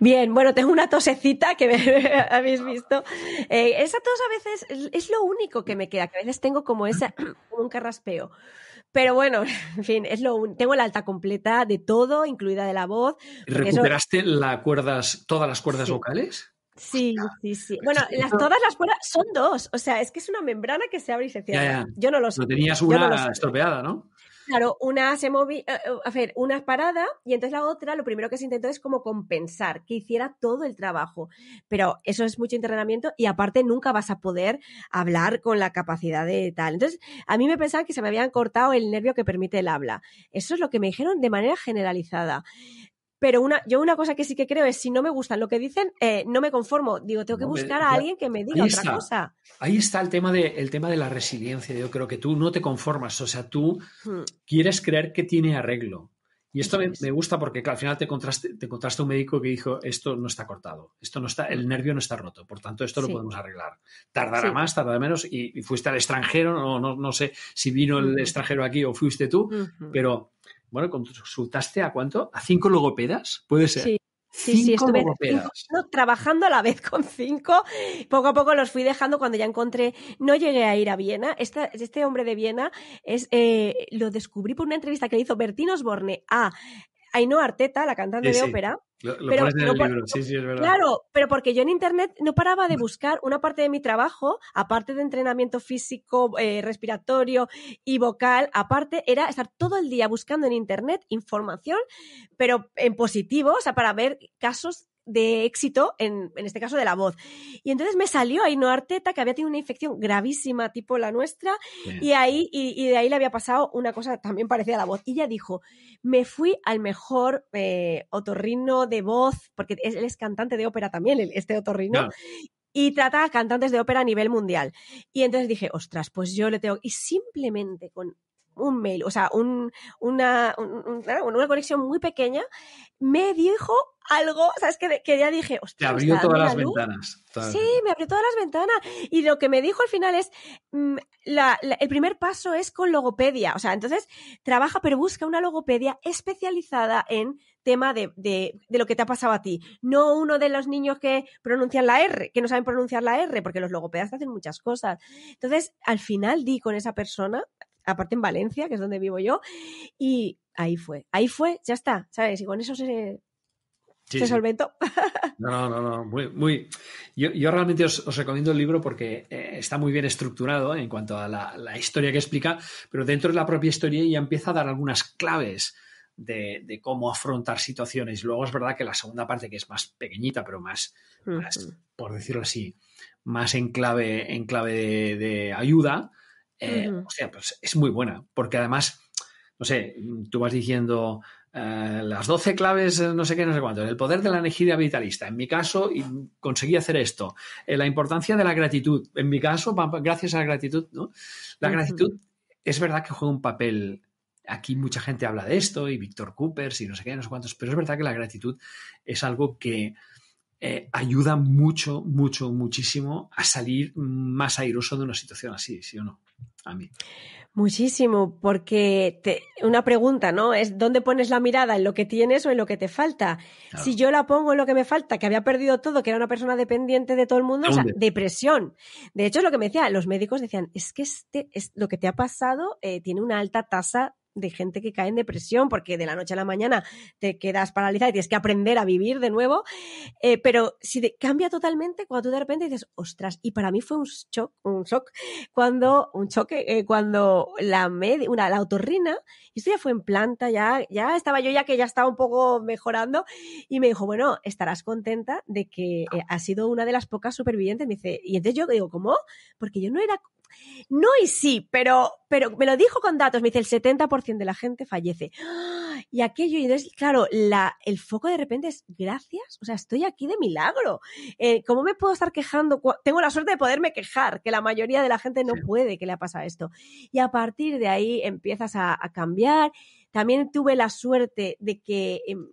Bien, bueno, tengo una tosecita que habéis visto. Eh, esa tos a veces es lo único que me queda, que a veces tengo como esa, como un carraspeo. Pero bueno, en fin, es lo tengo la alta completa de todo, incluida de la voz. ¿Recuperaste cuerdas, todas las cuerdas vocales? Sí, sí, sí. Pues bueno, todas las cuerdas son dos. O sea, es que es una membrana que se abre y se cierra. Yo no lo sé. No tenías una estropeada, ¿no? Claro, una se movía, eh, eh, a ver, una parada y entonces la otra lo primero que se intentó es como compensar, que hiciera todo el trabajo. Pero eso es mucho entrenamiento y aparte nunca vas a poder hablar con la capacidad de tal. Entonces, a mí me pensaban que se me habían cortado el nervio que permite el habla. Eso es lo que me dijeron de manera generalizada. Pero una, yo una cosa que sí que creo es, si no me gusta lo que dicen, eh, no me conformo. Digo, tengo que buscar a alguien que me diga otra cosa. Ahí está el tema, de, el tema de la resiliencia. Yo creo que tú no te conformas, o sea, tú hmm. quieres creer que tiene arreglo. Y esto me, gusta porque al final te contraste, te un médico que dijo esto no está cortado, esto no está, el nervio no está roto, por tanto esto lo podemos arreglar. Tardará más, tardará menos, y, fuiste al extranjero, no, no, sé si vino el extranjero aquí o fuiste tú, pero bueno, consultaste a cuánto? ¿A cinco logopedas? ¿Puede ser? Sí. Sí, estuve trabajando a la vez con cinco. Poco a poco los fui dejando cuando ya encontré. No llegué a ir a Viena. este hombre de Viena es, eh, lo descubrí por una entrevista que le hizo Bertín Osborne a Ainhoa Arteta, la cantante de ópera. Lo, pero, sí, sí, es verdad. Claro, pero porque yo en internet no paraba de buscar una parte de mi trabajo, aparte de entrenamiento físico, eh, respiratorio y vocal, aparte era estar todo el día buscando en internet información, pero en positivo, o sea, para ver casos de éxito, en, este caso de la voz. Y entonces me salió no Arteta, que había tenido una infección gravísima, tipo la nuestra, y, ahí, y, de ahí le había pasado una cosa también parecida a la voz. Y ella dijo, me fui al mejor eh, otorrino de voz, porque él es cantante de ópera también, este otorrino, y trata a cantantes de ópera a nivel mundial. Y entonces dije, ostras, pues yo le tengo. Y simplemente con un mail, o sea, una, una conexión muy pequeña, me dijo algo, ¿sabes? Que, que ya dije, hostia. Te abrió todas las ventanas. sí, me abrió todas las ventanas. Y lo que me dijo al final es, mm, el primer paso es con logopedia. O sea, entonces trabaja, pero busca una logopedia especializada en tema de, de, lo que te ha pasado a ti. No uno de los niños que pronuncian la R, que no saben pronunciar la R, porque los logopedas hacen muchas cosas. Entonces, al final di con esa persona, aparte en Valencia, que es donde vivo yo, y ahí fue, ahí fue, ya está, ¿sabes? Y con eso se, se solventó. No, no, no, muy, Yo, realmente os, recomiendo el libro porque eh, está muy bien estructurado ¿eh? en cuanto a la, historia que explica, pero dentro de la propia historia ya empieza a dar algunas claves de, cómo afrontar situaciones. Luego es verdad que la segunda parte, que es más pequeñita, pero más, por decirlo así, más en clave, en clave de, de ayuda, eh, o sea, pues es muy buena, porque además, no sé, tú vas diciendo eh, las 12 claves, eh, no sé qué, no sé cuánto, el poder de la energía vitalista, en mi caso conseguí hacer esto, la importancia de la gratitud, en mi caso, gracias a la gratitud, ¿no? La gratitud es verdad que juega un papel aquí mucha gente habla de esto y Víctor Cooper y no sé qué, no sé cuántos, pero es verdad que la gratitud es algo que ayuda mucho, mucho, muchísimo a salir más airoso de una situación así, ¿sí o no? mí. Muchísimo, porque te, una pregunta, ¿no? Es dónde pones la mirada, en lo que tienes o en lo que te falta. Si yo la pongo en lo que me falta, que había perdido todo, que era una persona dependiente de todo el mundo, o sea, depresión. De hecho, es lo que me decía, los médicos decían, es que este, es, lo que te ha pasado eh, tiene una alta tasa de gente que cae en depresión porque de la noche a la mañana te quedas paralizada y tienes que aprender a vivir de nuevo. Eh, pero si cambia totalmente cuando tú de repente dices, ostras, y para mí fue un shock, un shock cuando, un choque, eh, cuando la una, la autorrina, y esto ya fue en planta, ya, ya estaba yo ya que ya estaba un poco mejorando, y me dijo, bueno, estarás contenta de que ha eh, has sido una de las pocas supervivientes. Me dice, y entonces yo digo, ¿cómo? Porque yo no era no y sí, pero, pero me lo dijo con datos, me dice, el 70% de la gente fallece. Y aquello, y entonces, claro, la, el foco de repente es, gracias, o sea, estoy aquí de milagro. Eh, ¿Cómo me puedo estar quejando? Tengo la suerte de poderme quejar, que la mayoría de la gente no puede que le ha pasado esto. Y a partir de ahí empiezas a, cambiar. También tuve la suerte de que... Em,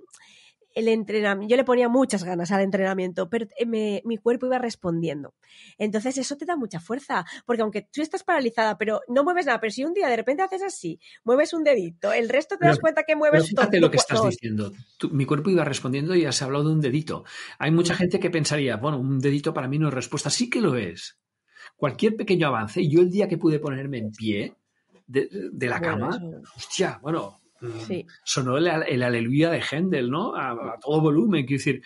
el yo le ponía muchas ganas al entrenamiento, pero eh, mi cuerpo iba respondiendo. Entonces eso te da mucha fuerza, porque aunque tú estás paralizada, pero no mueves nada, pero si un día de repente haces así, mueves un dedito, el resto te das cuenta que mueves todo. Fíjate lo que estás diciendo. mi cuerpo iba respondiendo y has hablado de un dedito. Hay mucha gente que pensaría, bueno, un dedito para mí no es respuesta, sí que lo es. Cualquier pequeño avance, yo el día que pude ponerme en pues pie de, la cama, hostia, bueno, Mm. Sí. Sonó el, aleluya de Händel, ¿no? A, todo volumen, quiero decir,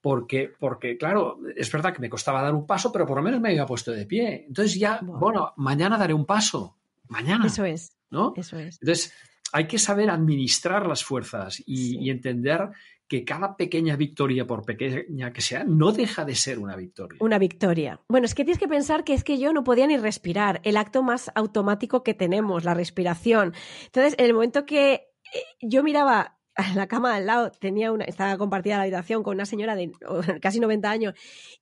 porque, porque, claro, es verdad que me costaba dar un paso, pero por lo menos me había puesto de pie. Entonces ya, bueno, mañana daré un paso, mañana. Eso es. ¿no? Eso es. Entonces, hay que saber administrar las fuerzas y entender que cada pequeña victoria, por pequeña que sea, no deja de ser una victoria. Una victoria. Bueno, es que tienes que pensar que es que yo no podía ni respirar, el acto más automático que tenemos, la respiración. Entonces, en el momento que eh, yo miraba la cama al lado tenía una, estaba compartida la habitación con una señora de casi 90 años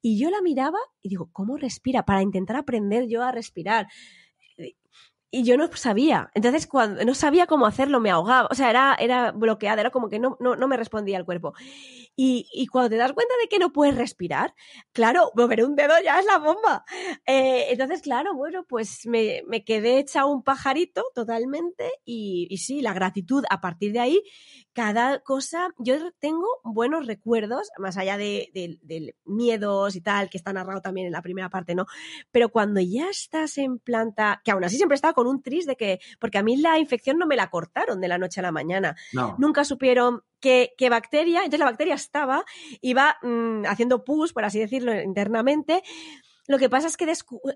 y yo la miraba y digo, ¿cómo respira? Para intentar aprender yo a respirar y yo no sabía. Entonces, cuando no sabía cómo hacerlo, me ahogaba. O sea, era, era bloqueada, era como que no, no, no me respondía el cuerpo. Y, y, cuando te das cuenta de que no puedes respirar, claro, mover un dedo ya es la bomba. Eh, entonces, claro, bueno, pues me, me, quedé hecha un pajarito totalmente. Y, y sí, la gratitud a partir de ahí, cada cosa, yo tengo buenos recuerdos, más allá de, miedos y tal, que está narrado también en la primera parte, ¿no? Pero cuando ya estás en planta, que aún así siempre está con con un tris de que, porque a mí la infección no me la cortaron de la noche a la mañana. Nunca supieron qué bacteria, entonces la bacteria estaba, iba mm, haciendo pus, por así decirlo, internamente. Lo que pasa es que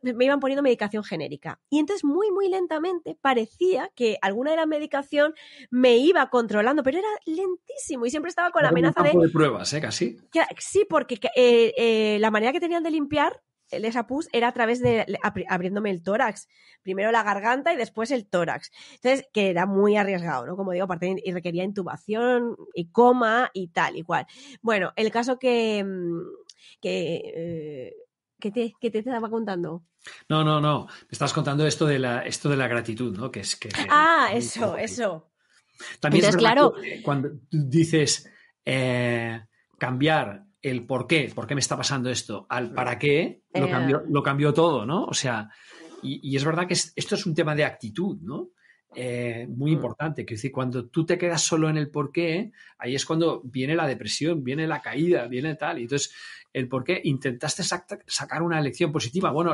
me iban poniendo medicación genérica. Y entonces muy, muy lentamente parecía que alguna de la medicación me iba controlando, pero era lentísimo y siempre estaba con la amenaza de... pruebas, ¿eh? Casi. Sí, porque eh, eh, la manera que tenían de limpiar el Pus era a través de abriéndome el tórax. Primero la garganta y después el tórax. Entonces, que era muy arriesgado, ¿no? Como digo, y requería intubación y coma y tal y cual. Bueno, el caso que. Mm, que. Eh, te, estaba contando? No, no, no. Me estás contando esto de la, esto de la gratitud, ¿no? Que es que. Ah, eso, eso. También es claro. cuando dices eh, cambiar el por qué, por qué me está pasando esto, al mm. para qué, eh. lo cambió, todo, ¿no? O sea, y, es verdad que esto es un tema de actitud, ¿no? Eh, muy mm. importante, que decir, cuando tú te quedas solo en el por qué, ahí es cuando viene la depresión, viene la caída, viene tal. Y entonces, el por qué, intentaste sacar una elección positiva. Bueno,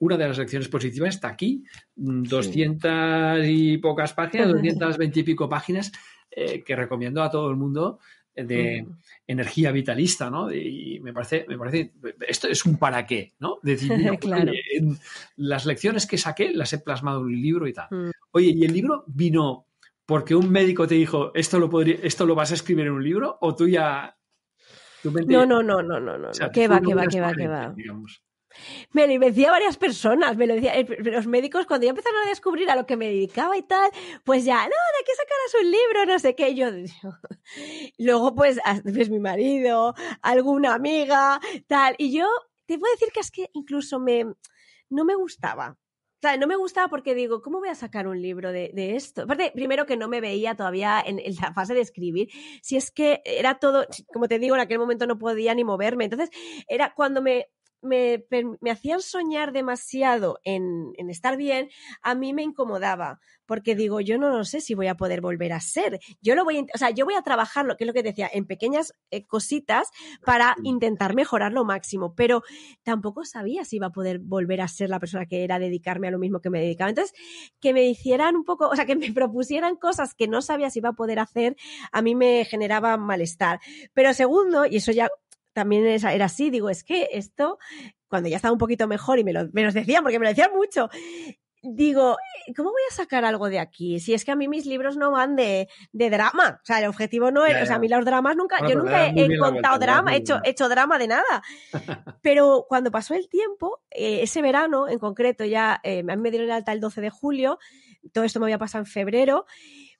una de las lecciones positivas está aquí, 200 mm, y pocas páginas, 220 y pico páginas, eh, que recomiendo a todo el mundo de mm. energía vitalista, ¿no? Y me parece, me parece, esto es un para qué, ¿no? Decir, las lecciones que saqué las he plasmado en un libro y tal. Mm. Oye, ¿y el libro vino porque un médico te dijo, esto lo, podría, esto lo vas a escribir en un libro? ¿O tú ya... no, no, no, no, no, no, va, no qué va, qué va, qué va, qué va me lo decía varias personas, me lo decía, eh, los médicos cuando ya empezaron a descubrir a lo que me dedicaba y tal, pues ya, no, de aquí sacarás un libro, no sé qué, yo, luego pues, ves mi marido, alguna amiga, tal, y yo te puedo decir que es que incluso me, no me gustaba, o sea, no me gustaba porque digo, ¿cómo voy a sacar un libro de, esto? Aparte, primero que no me veía todavía en, la fase de escribir. Si es que era todo, como te digo, en aquel momento no podía ni moverme. Entonces, era cuando me me, hacían soñar demasiado en, estar bien, a mí me incomodaba, porque digo, yo no sé si voy a poder volver a ser. Yo lo voy a, o sea, yo voy a trabajarlo, que es lo que decía, en pequeñas eh, cositas para intentar mejorar lo máximo, pero tampoco sabía si iba a poder volver a ser la persona que era, dedicarme a lo mismo que me dedicaba. Entonces, que me hicieran un poco, o sea, que me propusieran cosas que no sabía si iba a poder hacer, a mí me generaba malestar. Pero segundo, y eso ya también era así, digo, es que esto, cuando ya estaba un poquito mejor y me lo, me decían, porque me lo decían mucho, digo, eh, ¿cómo voy a sacar algo de aquí? Si es que a mí mis libros no van de, drama. O sea, el objetivo no es. O sea, a mí los dramas nunca. yo nunca he, contado drama, he hecho, hecho drama de nada. pero cuando pasó el tiempo, eh, ese verano en concreto, ya eh, a mí me dieron el alta el 12 de julio, todo esto me había pasado en febrero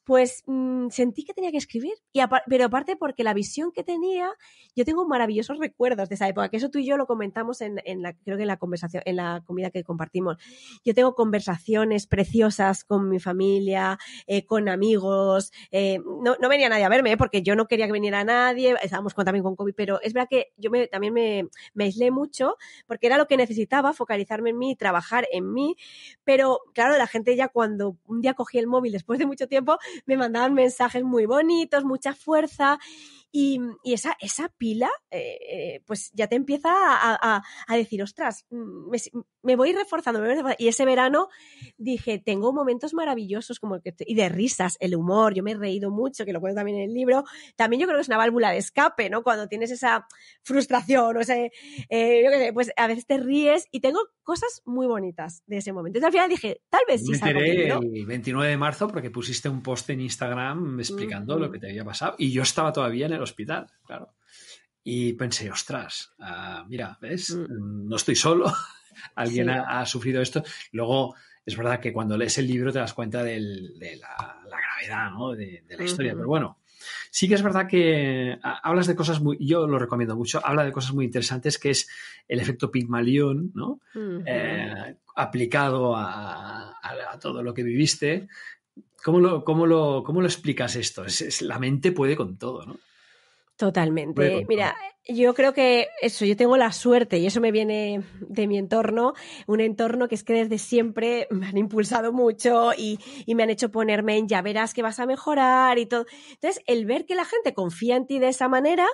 pues mm, sentí que tenía que escribir. Y pero aparte porque la visión que tenía, yo tengo maravillosos recuerdos de esa época, que eso tú y yo lo comentamos en, la, creo que en la conversación, en la comida que compartimos. Yo tengo conversaciones preciosas con mi familia, eh, con amigos, eh, no, venía nadie a verme, ¿eh? porque yo no quería que viniera nadie, estábamos también con COVID, pero es verdad que yo también me, me aislé mucho, porque era lo que necesitaba, focalizarme en mí, trabajar en mí, pero claro, la gente ya cuando un día cogí el móvil después de mucho tiempo, me mandaban mensajes muy bonitos, mucha fuerza y, esa, esa pila, eh, eh, pues ya te empieza a, a, a decir, ostras, mm, me, voy reforzando, Y ese verano dije, tengo momentos maravillosos como que, y de risas, el humor, yo me he reído mucho, que lo cuento también en el libro. También yo creo que es una válvula de escape, ¿no? Cuando tienes esa frustración o sea eh, yo qué sé, pues a veces te ríes y tengo cosas muy bonitas de ese momento. Entonces al final dije, tal vez sí. Me enteré el 29 de marzo porque pusiste un post en Instagram explicando lo que te había pasado y yo estaba todavía en el el hospital, claro. Y pensé, ostras, ah, mira, ¿ves? Mm. No estoy solo, alguien ha, sufrido esto. Luego, es verdad que cuando lees el libro te das cuenta de la, gravedad ¿no? de, la historia, pero bueno. Sí que es verdad que ah, hablas de cosas muy, yo lo recomiendo mucho, habla de cosas muy interesantes que es el efecto Pigmalión, ¿no? Eh, aplicado a, todo lo que viviste. ¿Cómo lo, lo, lo explicas esto? es, la mente puede con todo, ¿no? Totalmente. Mira, yo creo que eso, yo tengo la suerte, y eso me viene de mi entorno, un entorno que es que desde siempre me han impulsado mucho y, me han hecho ponerme en ya verás que vas a mejorar y todo. Entonces, el ver que la gente confía en ti de esa manera,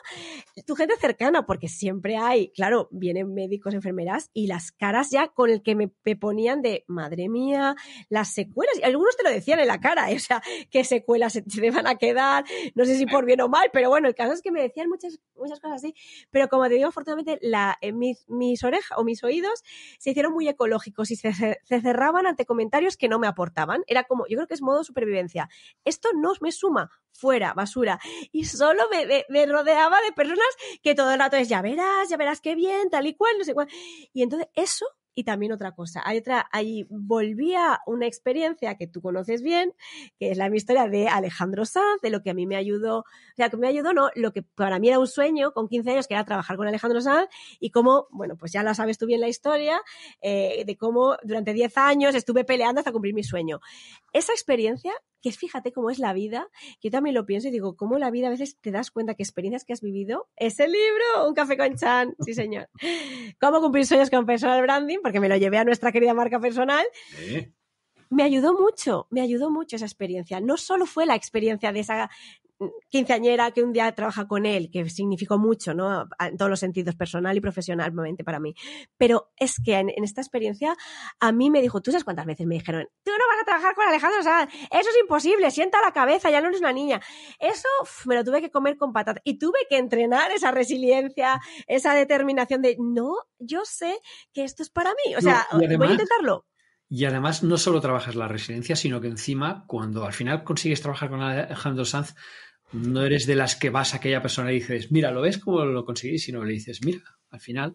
tu gente cercana, porque siempre hay, claro, vienen médicos, enfermeras y las caras ya con el que me, ponían de madre mía, las secuelas, y algunos te lo decían en la cara, ¿eh? o sea, qué secuelas se te van a quedar, no sé si por bien o mal, pero bueno, el caso es que me decían muchas, muchas cosas así pero como te digo, afortunadamente eh, mis, orejas o mis oídos se hicieron muy ecológicos y se, cerraban ante comentarios que no me aportaban. Era como, yo creo que es modo supervivencia. Esto no me suma, fuera, basura. Y solo me rodeaba de personas que todo el rato es, ya verás, ya verás qué bien, tal y cual, no sé cuál. Y entonces eso y también otra cosa, hay otra, ahí volvía una experiencia que tú conoces bien, que es la historia de Alejandro Sanz, de lo que a mí me ayudó, o sea, que me ayudó, no, lo que para mí era un sueño con 15 años, que era trabajar con Alejandro Sanz, y cómo, bueno, pues ya la sabes tú bien la historia, eh, de cómo durante 10 años estuve peleando hasta cumplir mi sueño. Esa experiencia que es, fíjate cómo es la vida, yo también lo pienso y digo, cómo la vida a veces te das cuenta que experiencias que has vivido, ese libro, un café con Chan, sí señor. Cómo cumplir sueños con personal branding, porque me lo llevé a nuestra querida marca personal. me ayudó mucho, me ayudó mucho esa experiencia. No solo fue la experiencia de esa quinceañera que un día trabaja con él, que significó mucho, ¿no? En todos los sentidos, personal y profesionalmente para mí. Pero es que en, esta experiencia a mí me dijo, tú sabes cuántas veces me dijeron, tú no vas a trabajar con Alejandro Sanz, eso es imposible, sienta la cabeza, ya no eres una niña. Eso me lo tuve que comer con patatas y tuve que entrenar esa resiliencia, esa determinación de, no, yo sé que esto es para mí, o sea, voy a intentarlo. Y además no solo trabajas la residencia, sino que encima, cuando al final consigues trabajar con Alejandro Sanz, no eres de las que vas a aquella persona y dices, mira, ¿lo ves cómo lo conseguís? Sino le dices, mira, al final,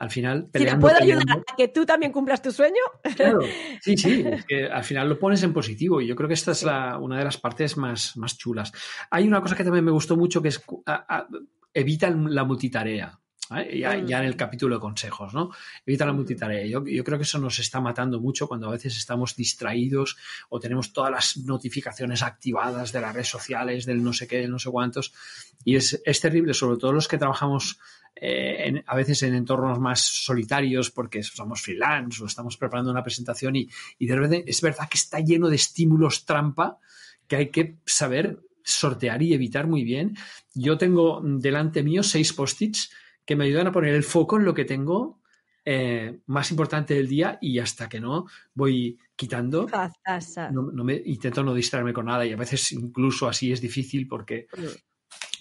al final... si te puedo ayudar a que tú también cumplas tu sueño. Claro, sí, sí, al final lo pones en positivo y yo creo que esta es una de las partes más, más chulas. Hay una cosa que también me gustó mucho que es... evita la multitarea. Ya, en el capítulo de consejos, ¿no? Evita la multitarea. Yo, creo que eso nos está matando mucho cuando a veces estamos distraídos o tenemos todas las notificaciones activadas de las redes sociales, del no sé qué, del no sé cuántos. Y es, es terrible, sobre todo los que trabajamos eh, a veces en entornos más solitarios porque somos freelance o estamos preparando una presentación y, y de repente es verdad que está lleno de estímulos trampa que hay que saber sortear y evitar muy bien. Yo tengo delante mío seis post-its que me ayudan a poner el foco en lo que tengo eh, más importante del día y hasta que no voy quitando. intento no distraerme con nada y a veces incluso así es difícil porque... Mm.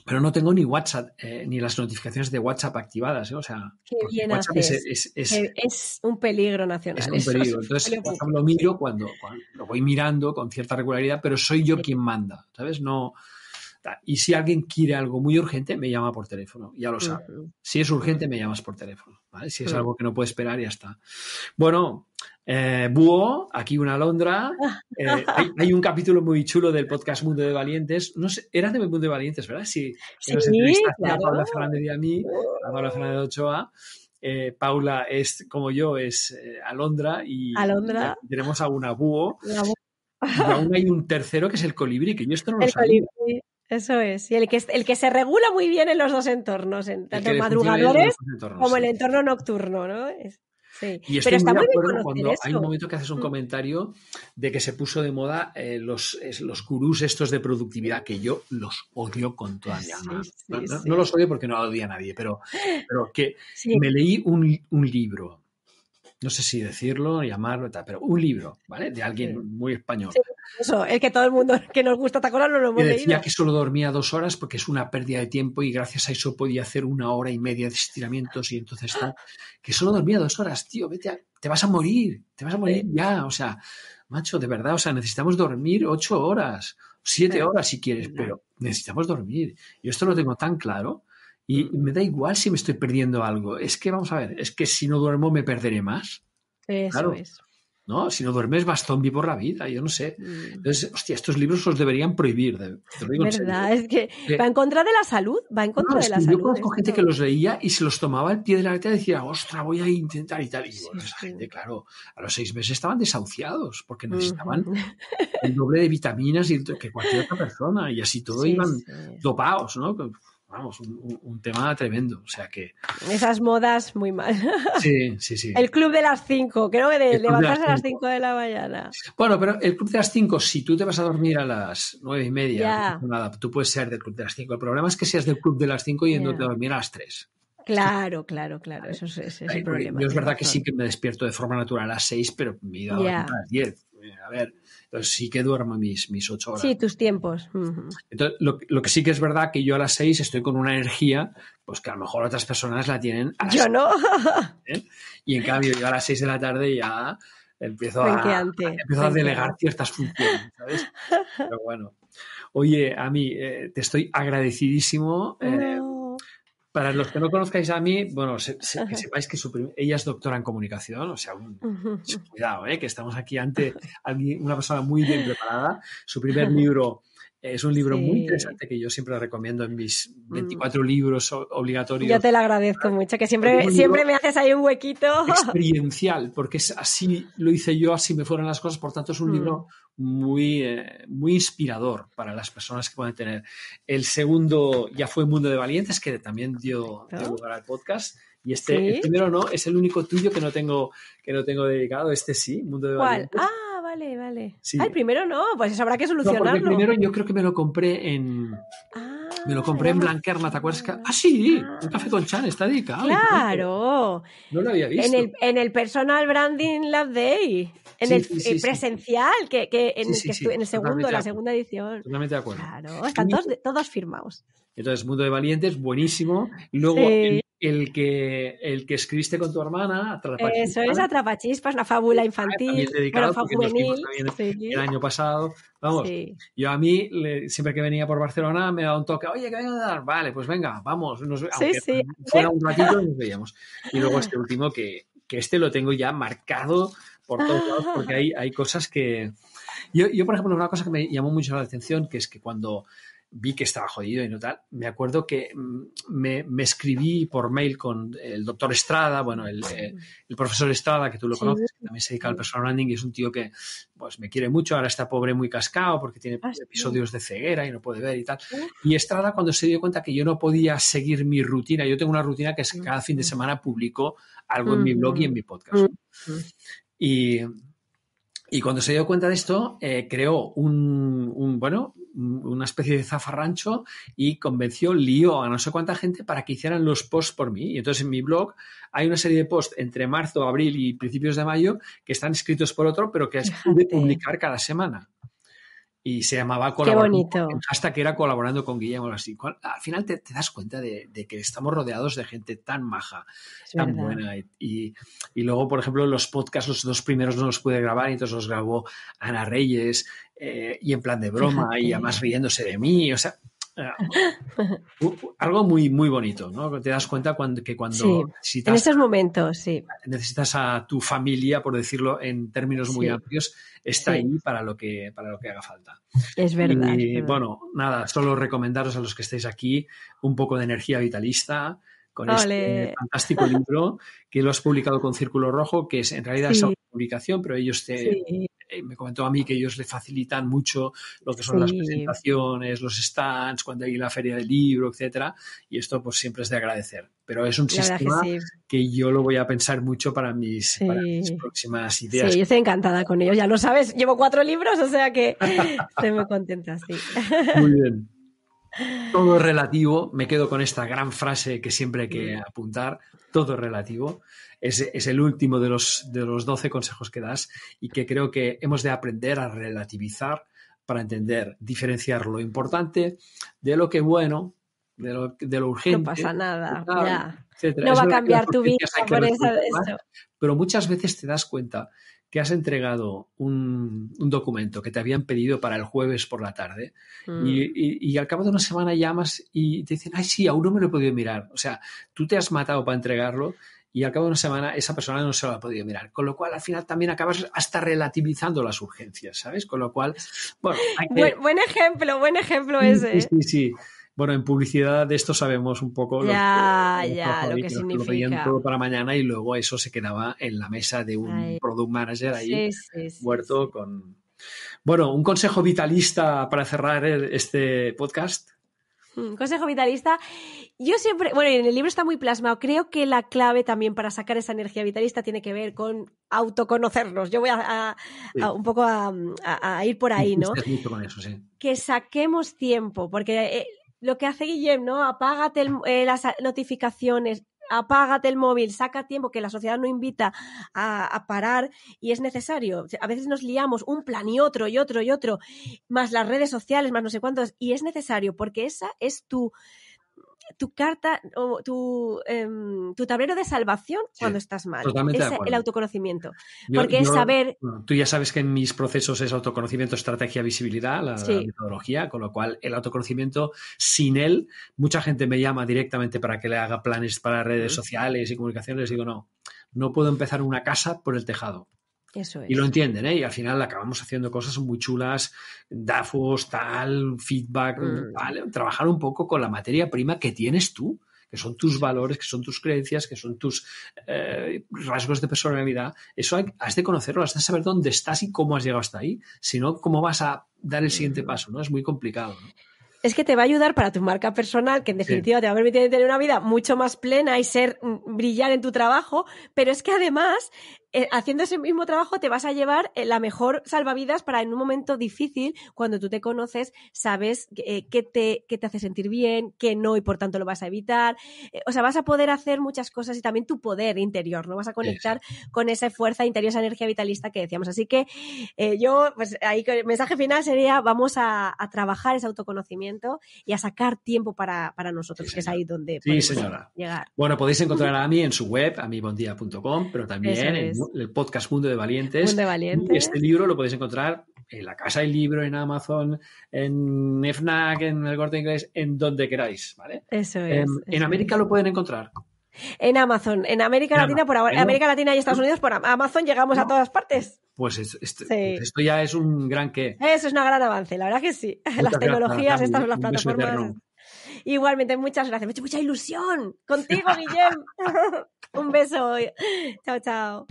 Pero no tengo ni WhatsApp, eh, ni las notificaciones de WhatsApp activadas. ¿eh? O sea, es, un peligro nacional. Es un peligro. Entonces, lo miro cuando, lo voy mirando con cierta regularidad, pero soy yo quien manda, ¿sabes? No, y si alguien quiere algo muy urgente, me llama por teléfono, ya lo sabe. Si es urgente, me llamas por teléfono. Si es mm. algo que no puede esperar, ya está. Bueno, eh, Búho, aquí una alondra. Eh, hay, un capítulo muy chulo del podcast Mundo de Valientes. No sé, era de Mundo de Valientes, ¿verdad? Sí, sí a Paula Fernández y a mí, a Paula uh. Fernández de Ochoa. Eh, Paula es, como yo, es Alondra y ¿Alondra? tenemos a una Búho. Y aún hay un tercero que es el colibrí, que yo esto no lo sabía. Colibrí. Eso es. Y el que, el que se regula muy bien en los dos entornos, en tanto madrugadores como el entorno nocturno, ¿no? Sí. Pero está muy, cuando hay un momento que haces un mm. comentario de que se puso de moda eh, los, los gurús estos de productividad, que yo los odio con toda mi alma. no, los odio porque no odia nadie, pero, pero que me leí un, un libro no sé si decirlo, llamarlo, pero un libro, ¿vale? De alguien muy español. eso, el que todo el mundo que nos gusta tacolar lo hemos leído. Decía que solo dormía dos horas porque es una pérdida de tiempo y gracias a eso podía hacer una hora y media de estiramientos y entonces tal. Que solo dormía dos horas, tío, vete a, te vas a morir, te vas a morir ya, o sea, macho, de verdad, o sea, necesitamos dormir ocho horas, siete horas si quieres, pero necesitamos dormir. Yo esto lo tengo tan claro y mm. me da igual si me estoy perdiendo algo. Es que, vamos a ver, es que si no duermo me perderé más. Eso claro, es. ¿No? Si no duermes vas zombie por la vida, yo no sé. Mm. Entonces, hostia, estos libros los deberían prohibir. de ¿Verdad? Es que eh, va en contra de la salud, va en contra de la salud. Yo conozco gente que los leía y se los tomaba al pie de la letra y decía, ostra, voy a intentar y tal. Y esa gente, claro, a los seis meses estaban desahuciados porque necesitaban el doble de vitaminas y que cualquier otra persona y así todo iban dopados, ¿no? vamos, un, tema tremendo. O sea que. Esas modas muy mal. Sí, sí, sí. El club de las cinco. creo que de levantarse a las cinco de la mañana. Bueno, pero el club de las cinco, si tú te vas a dormir a las nueve y media, nada, tú puedes ser del club de las cinco. El problema es que seas del club de las cinco y no a dormir a las tres. Claro, claro, claro, eso es, el problema. Yo es verdad que sí que me despierto de forma natural a las seis, pero me he ido a, a las diez a ver, entonces sí que duermo mis, mis ocho horas. Sí, tus tiempos. Entonces, lo, lo, que sí que es verdad que yo a las seis estoy con una energía, pues que a lo mejor otras personas la tienen. yo no. ¿eh? Y en cambio, yo a las seis de la tarde ya empiezo, a, delegar ciertas funciones, ¿sabes? Pero bueno. Oye, a mí eh, te estoy agradecidísimo. Eh, para los que no conozcáis a mí, bueno, que sepáis que ella es doctora en comunicación, o sea, un, cuidado, ¿eh? que estamos aquí ante una persona muy bien preparada. Su primer libro es un libro muy interesante que yo siempre recomiendo en mis 24 mm. libros obligatorios. Yo te lo agradezco mucho, que siempre, siempre me haces ahí un huequito. Experiencial, porque así lo hice yo, así me fueron las cosas, por tanto es un mm. libro muy, eh, muy inspirador para las personas que pueden tener. El segundo ya fue Mundo de Valientes, que también dio, lugar al podcast. Y este, el primero no, es el único tuyo que no tengo, que no tengo dedicado. Este sí, Mundo de ¿Cuál? Valientes. Ah, vale, vale. Ah, el primero no, pues eso habrá que solucionarlo. No, el primero yo creo que me lo compré en. Ah, me lo compré en Blanquerna, ¿te acuerdas? Ah, sí, un café con Chan, está dedicado. Claro. No lo había visto. En el, Personal Branding Lab Day. En el, eh, presencial, que, que, en, el segundo, la segunda edición. Totalmente de acuerdo. Claro, están todos, firmados. Entonces, Mundo de Valientes, buenísimo. Luego, el que, el que escribiste con tu hermana, Eso es Atrapachispas, una fábula infantil. También fábula juvenil, el año pasado. Vamos, yo a mí, siempre que venía por Barcelona, me daba un toque, oye, que venga a dar, vale, pues venga, vamos, nos, sí, aunque fuera un ratito, nos veíamos. Y luego este último, que, que este lo tengo ya marcado por todos lados, porque hay, hay cosas que... Yo, yo, por ejemplo, una cosa que me llamó mucho la atención, que es que cuando vi que estaba jodido y no tal. Me acuerdo que mm, me, escribí por mail con el doctor Estrada, bueno, el, eh, profesor Estrada, que tú lo conoces, que también se dedica al personal branding y es un tío que pues me quiere mucho, ahora está pobre muy cascado porque tiene ah, episodios de ceguera y no puede ver y tal. Ah. Y Estrada cuando se dio cuenta que yo no podía seguir mi rutina, yo tengo una rutina que es que mm. cada fin de mm. semana publico algo en mi blog y en mi podcast. Y y cuando se dio cuenta de esto, eh, creó un, bueno, una especie de zafarrancho y convenció, lió a no sé cuánta gente para que hicieran los posts por mí. Y entonces en mi blog hay una serie de posts entre marzo, abril y principios de mayo que están escritos por otro, pero que es publicar cada semana y se llamaba colaborando. Hasta que era colaborando con Guillermo. Así. Al final te, das cuenta de, que estamos rodeados de gente tan maja, tan buena. Y, luego, por ejemplo, los podcasts, los dos primeros no los pude grabar, y entonces los grabó Ana Reyes eh, y en plan de broma y además riéndose de mí. O sea, algo muy, muy bonito, ¿no? Te das cuenta que cuando necesitas. En estos momentos, sí. Necesitas a tu familia, por decirlo en términos muy amplios, está ahí para lo, que, para lo que haga falta. Es verdad. Y bueno, nada, solo recomendaros a los que estéis aquí un poco de energía vitalista con este fantástico libro que lo has publicado con Círculo Rojo, que es en realidad es publicación, pero ellos te eh, me comentó a mí que ellos le facilitan mucho lo que son las presentaciones, los stands, cuando hay la feria del libro, etcétera, y esto pues siempre es de agradecer. Pero es un sistema que, yo lo voy a pensar mucho para mis, próximas ideas. Sí, estoy encantada con ellos, ya lo sabes, llevo cuatro libros, o sea que estoy muy contenta, sí. Muy bien todo es relativo, me quedo con esta gran frase que siempre hay que apuntar, todo es relativo. Es, el último de los, de los 12 consejos que das y que creo que hemos de aprender a relativizar para entender, diferenciar lo importante de lo que es bueno, de lo, urgente. No pasa nada, No va a cambiar tu vida por eso. Pero muchas veces te das cuenta que has entregado un, documento que te habían pedido para el jueves por la tarde mm. y, al cabo de una semana llamas y te dicen, ay, sí, aún no me lo he podido mirar. O sea, tú te has matado para entregarlo y al cabo de una semana esa persona no se lo ha podido mirar. Con lo cual, al final también acabas hasta relativizando las urgencias, ¿sabes? Con lo cual, bueno. buen, buen, ejemplo, buen ejemplo ese. Sí, ¿eh? sí, sí. Bueno, en publicidad de esto sabemos un poco ya, lo ya, lo que significa. todo para mañana y luego eso se quedaba en la mesa de un product manager ahí muerto con... Bueno, un consejo vitalista para cerrar este podcast. Mm, consejo vitalista. Yo siempre, bueno, en el libro está muy plasmado. Creo que la clave también para sacar esa energía vitalista tiene que ver con autoconocernos. Yo voy a, un poco a, ir por ahí, ¿no? Que saquemos tiempo, porque eh, lo que hace Guillem, ¿no? Apágate eh, las notificaciones, apágate el móvil, saca tiempo que la sociedad no invita a, a, parar y es necesario. A veces nos liamos un plan y otro y otro y otro, más las redes sociales, más no sé cuántos, y es necesario porque esa es tu tu carta o tu, em, tablero de salvación cuando estás mal. es el autoconocimiento. porque es saber. Tú ya sabes que en mis procesos es autoconocimiento, estrategia, visibilidad, la, metodología, con lo cual el autoconocimiento, sin él, mucha gente me llama directamente para que le haga planes para redes sociales y comunicaciones. Digo, no, no puedo empezar una casa por el tejado. Y lo entienden, ¿eh? Y al final acabamos haciendo cosas muy chulas, DAFOs, tal, feedback, mm. ¿vale? trabajar un poco con la materia prima que tienes tú, que son tus valores, que son tus creencias, que son tus eh, rasgos de personalidad. Eso has de conocerlo, has de saber dónde estás y cómo has llegado hasta ahí. sino ¿cómo vas a dar el siguiente mm. paso? ¿no? Es muy complicado, es que te va a ayudar para tu marca personal, que en definitiva te va a permitir tener una vida mucho más plena y ser mm, brillar en tu trabajo, pero es que además eh, haciendo ese mismo trabajo te vas a llevar eh, la mejor salvavidas para en un momento difícil, cuando tú te conoces, sabes eh, qué, te, qué te hace sentir bien, qué no y por tanto lo vas a evitar. o sea, vas a poder hacer muchas cosas y también tu poder interior, ¿no? Vas a conectar con esa fuerza interior, esa energía vitalista que decíamos. Así que yo, pues ahí el mensaje final sería, vamos a, trabajar ese autoconocimiento y a sacar tiempo para, nosotros, que es ahí donde sí, señora. Bueno, podéis encontrar a mí en su web, amibondia.com, pero también en el podcast Mundo de Valientes. este libro lo podéis encontrar en la Casa del Libro, en Amazon, en FNAC, en el Corte Inglés, en donde queráis, em, Eso en América lo pueden encontrar. En Amazon, en América Latina por ahora, América Latina y Estados pues Unidos por Amazon llegamos a todas partes. Pues, pues esto, ya es un gran que, Eso es un gran avance, la verdad que sí. las tecnologías, estas son las plataformas. Igualmente, muchas gracias. Me mucha ilusión contigo, Guillem. un beso. Chao, chao.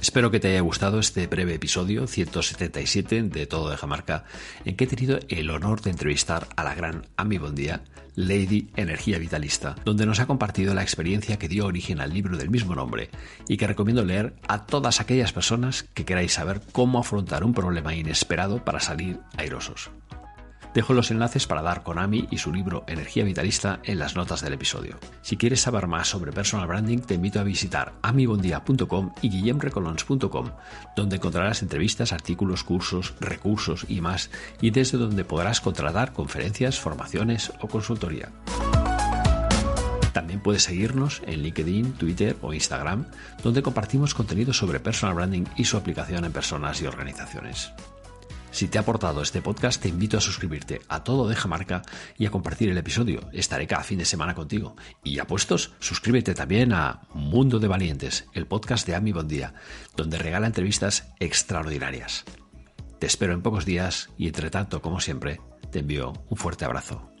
Espero que te haya gustado este breve episodio 177 de Todo de Jamarca, en que he tenido el honor de entrevistar a la gran Ami Bondía, Lady Energía Vitalista, donde nos ha compartido la experiencia que dio origen al libro del mismo nombre y que recomiendo leer a todas aquellas personas que queráis saber cómo afrontar un problema inesperado para salir airosos. Dejo los enlaces para Dar con Amy y su libro Energía Vitalista en las notas del episodio. Si quieres saber más sobre personal branding, te invito a visitar amibondia.com y guillemrecolons.com, donde encontrarás entrevistas, artículos, cursos, recursos y más, y desde donde podrás contratar conferencias, formaciones o consultoría. También puedes seguirnos en LinkedIn, Twitter o Instagram, donde compartimos contenido sobre personal branding y su aplicación en personas y organizaciones. Si te ha aportado este podcast, te invito a suscribirte a Todo Deja Marca y a compartir el episodio. Estaré cada fin de semana contigo. Y a puestos, suscríbete también a Mundo de Valientes, el podcast de Ami Bondía, donde regala entrevistas extraordinarias. Te espero en pocos días y entre tanto, como siempre, te envío un fuerte abrazo.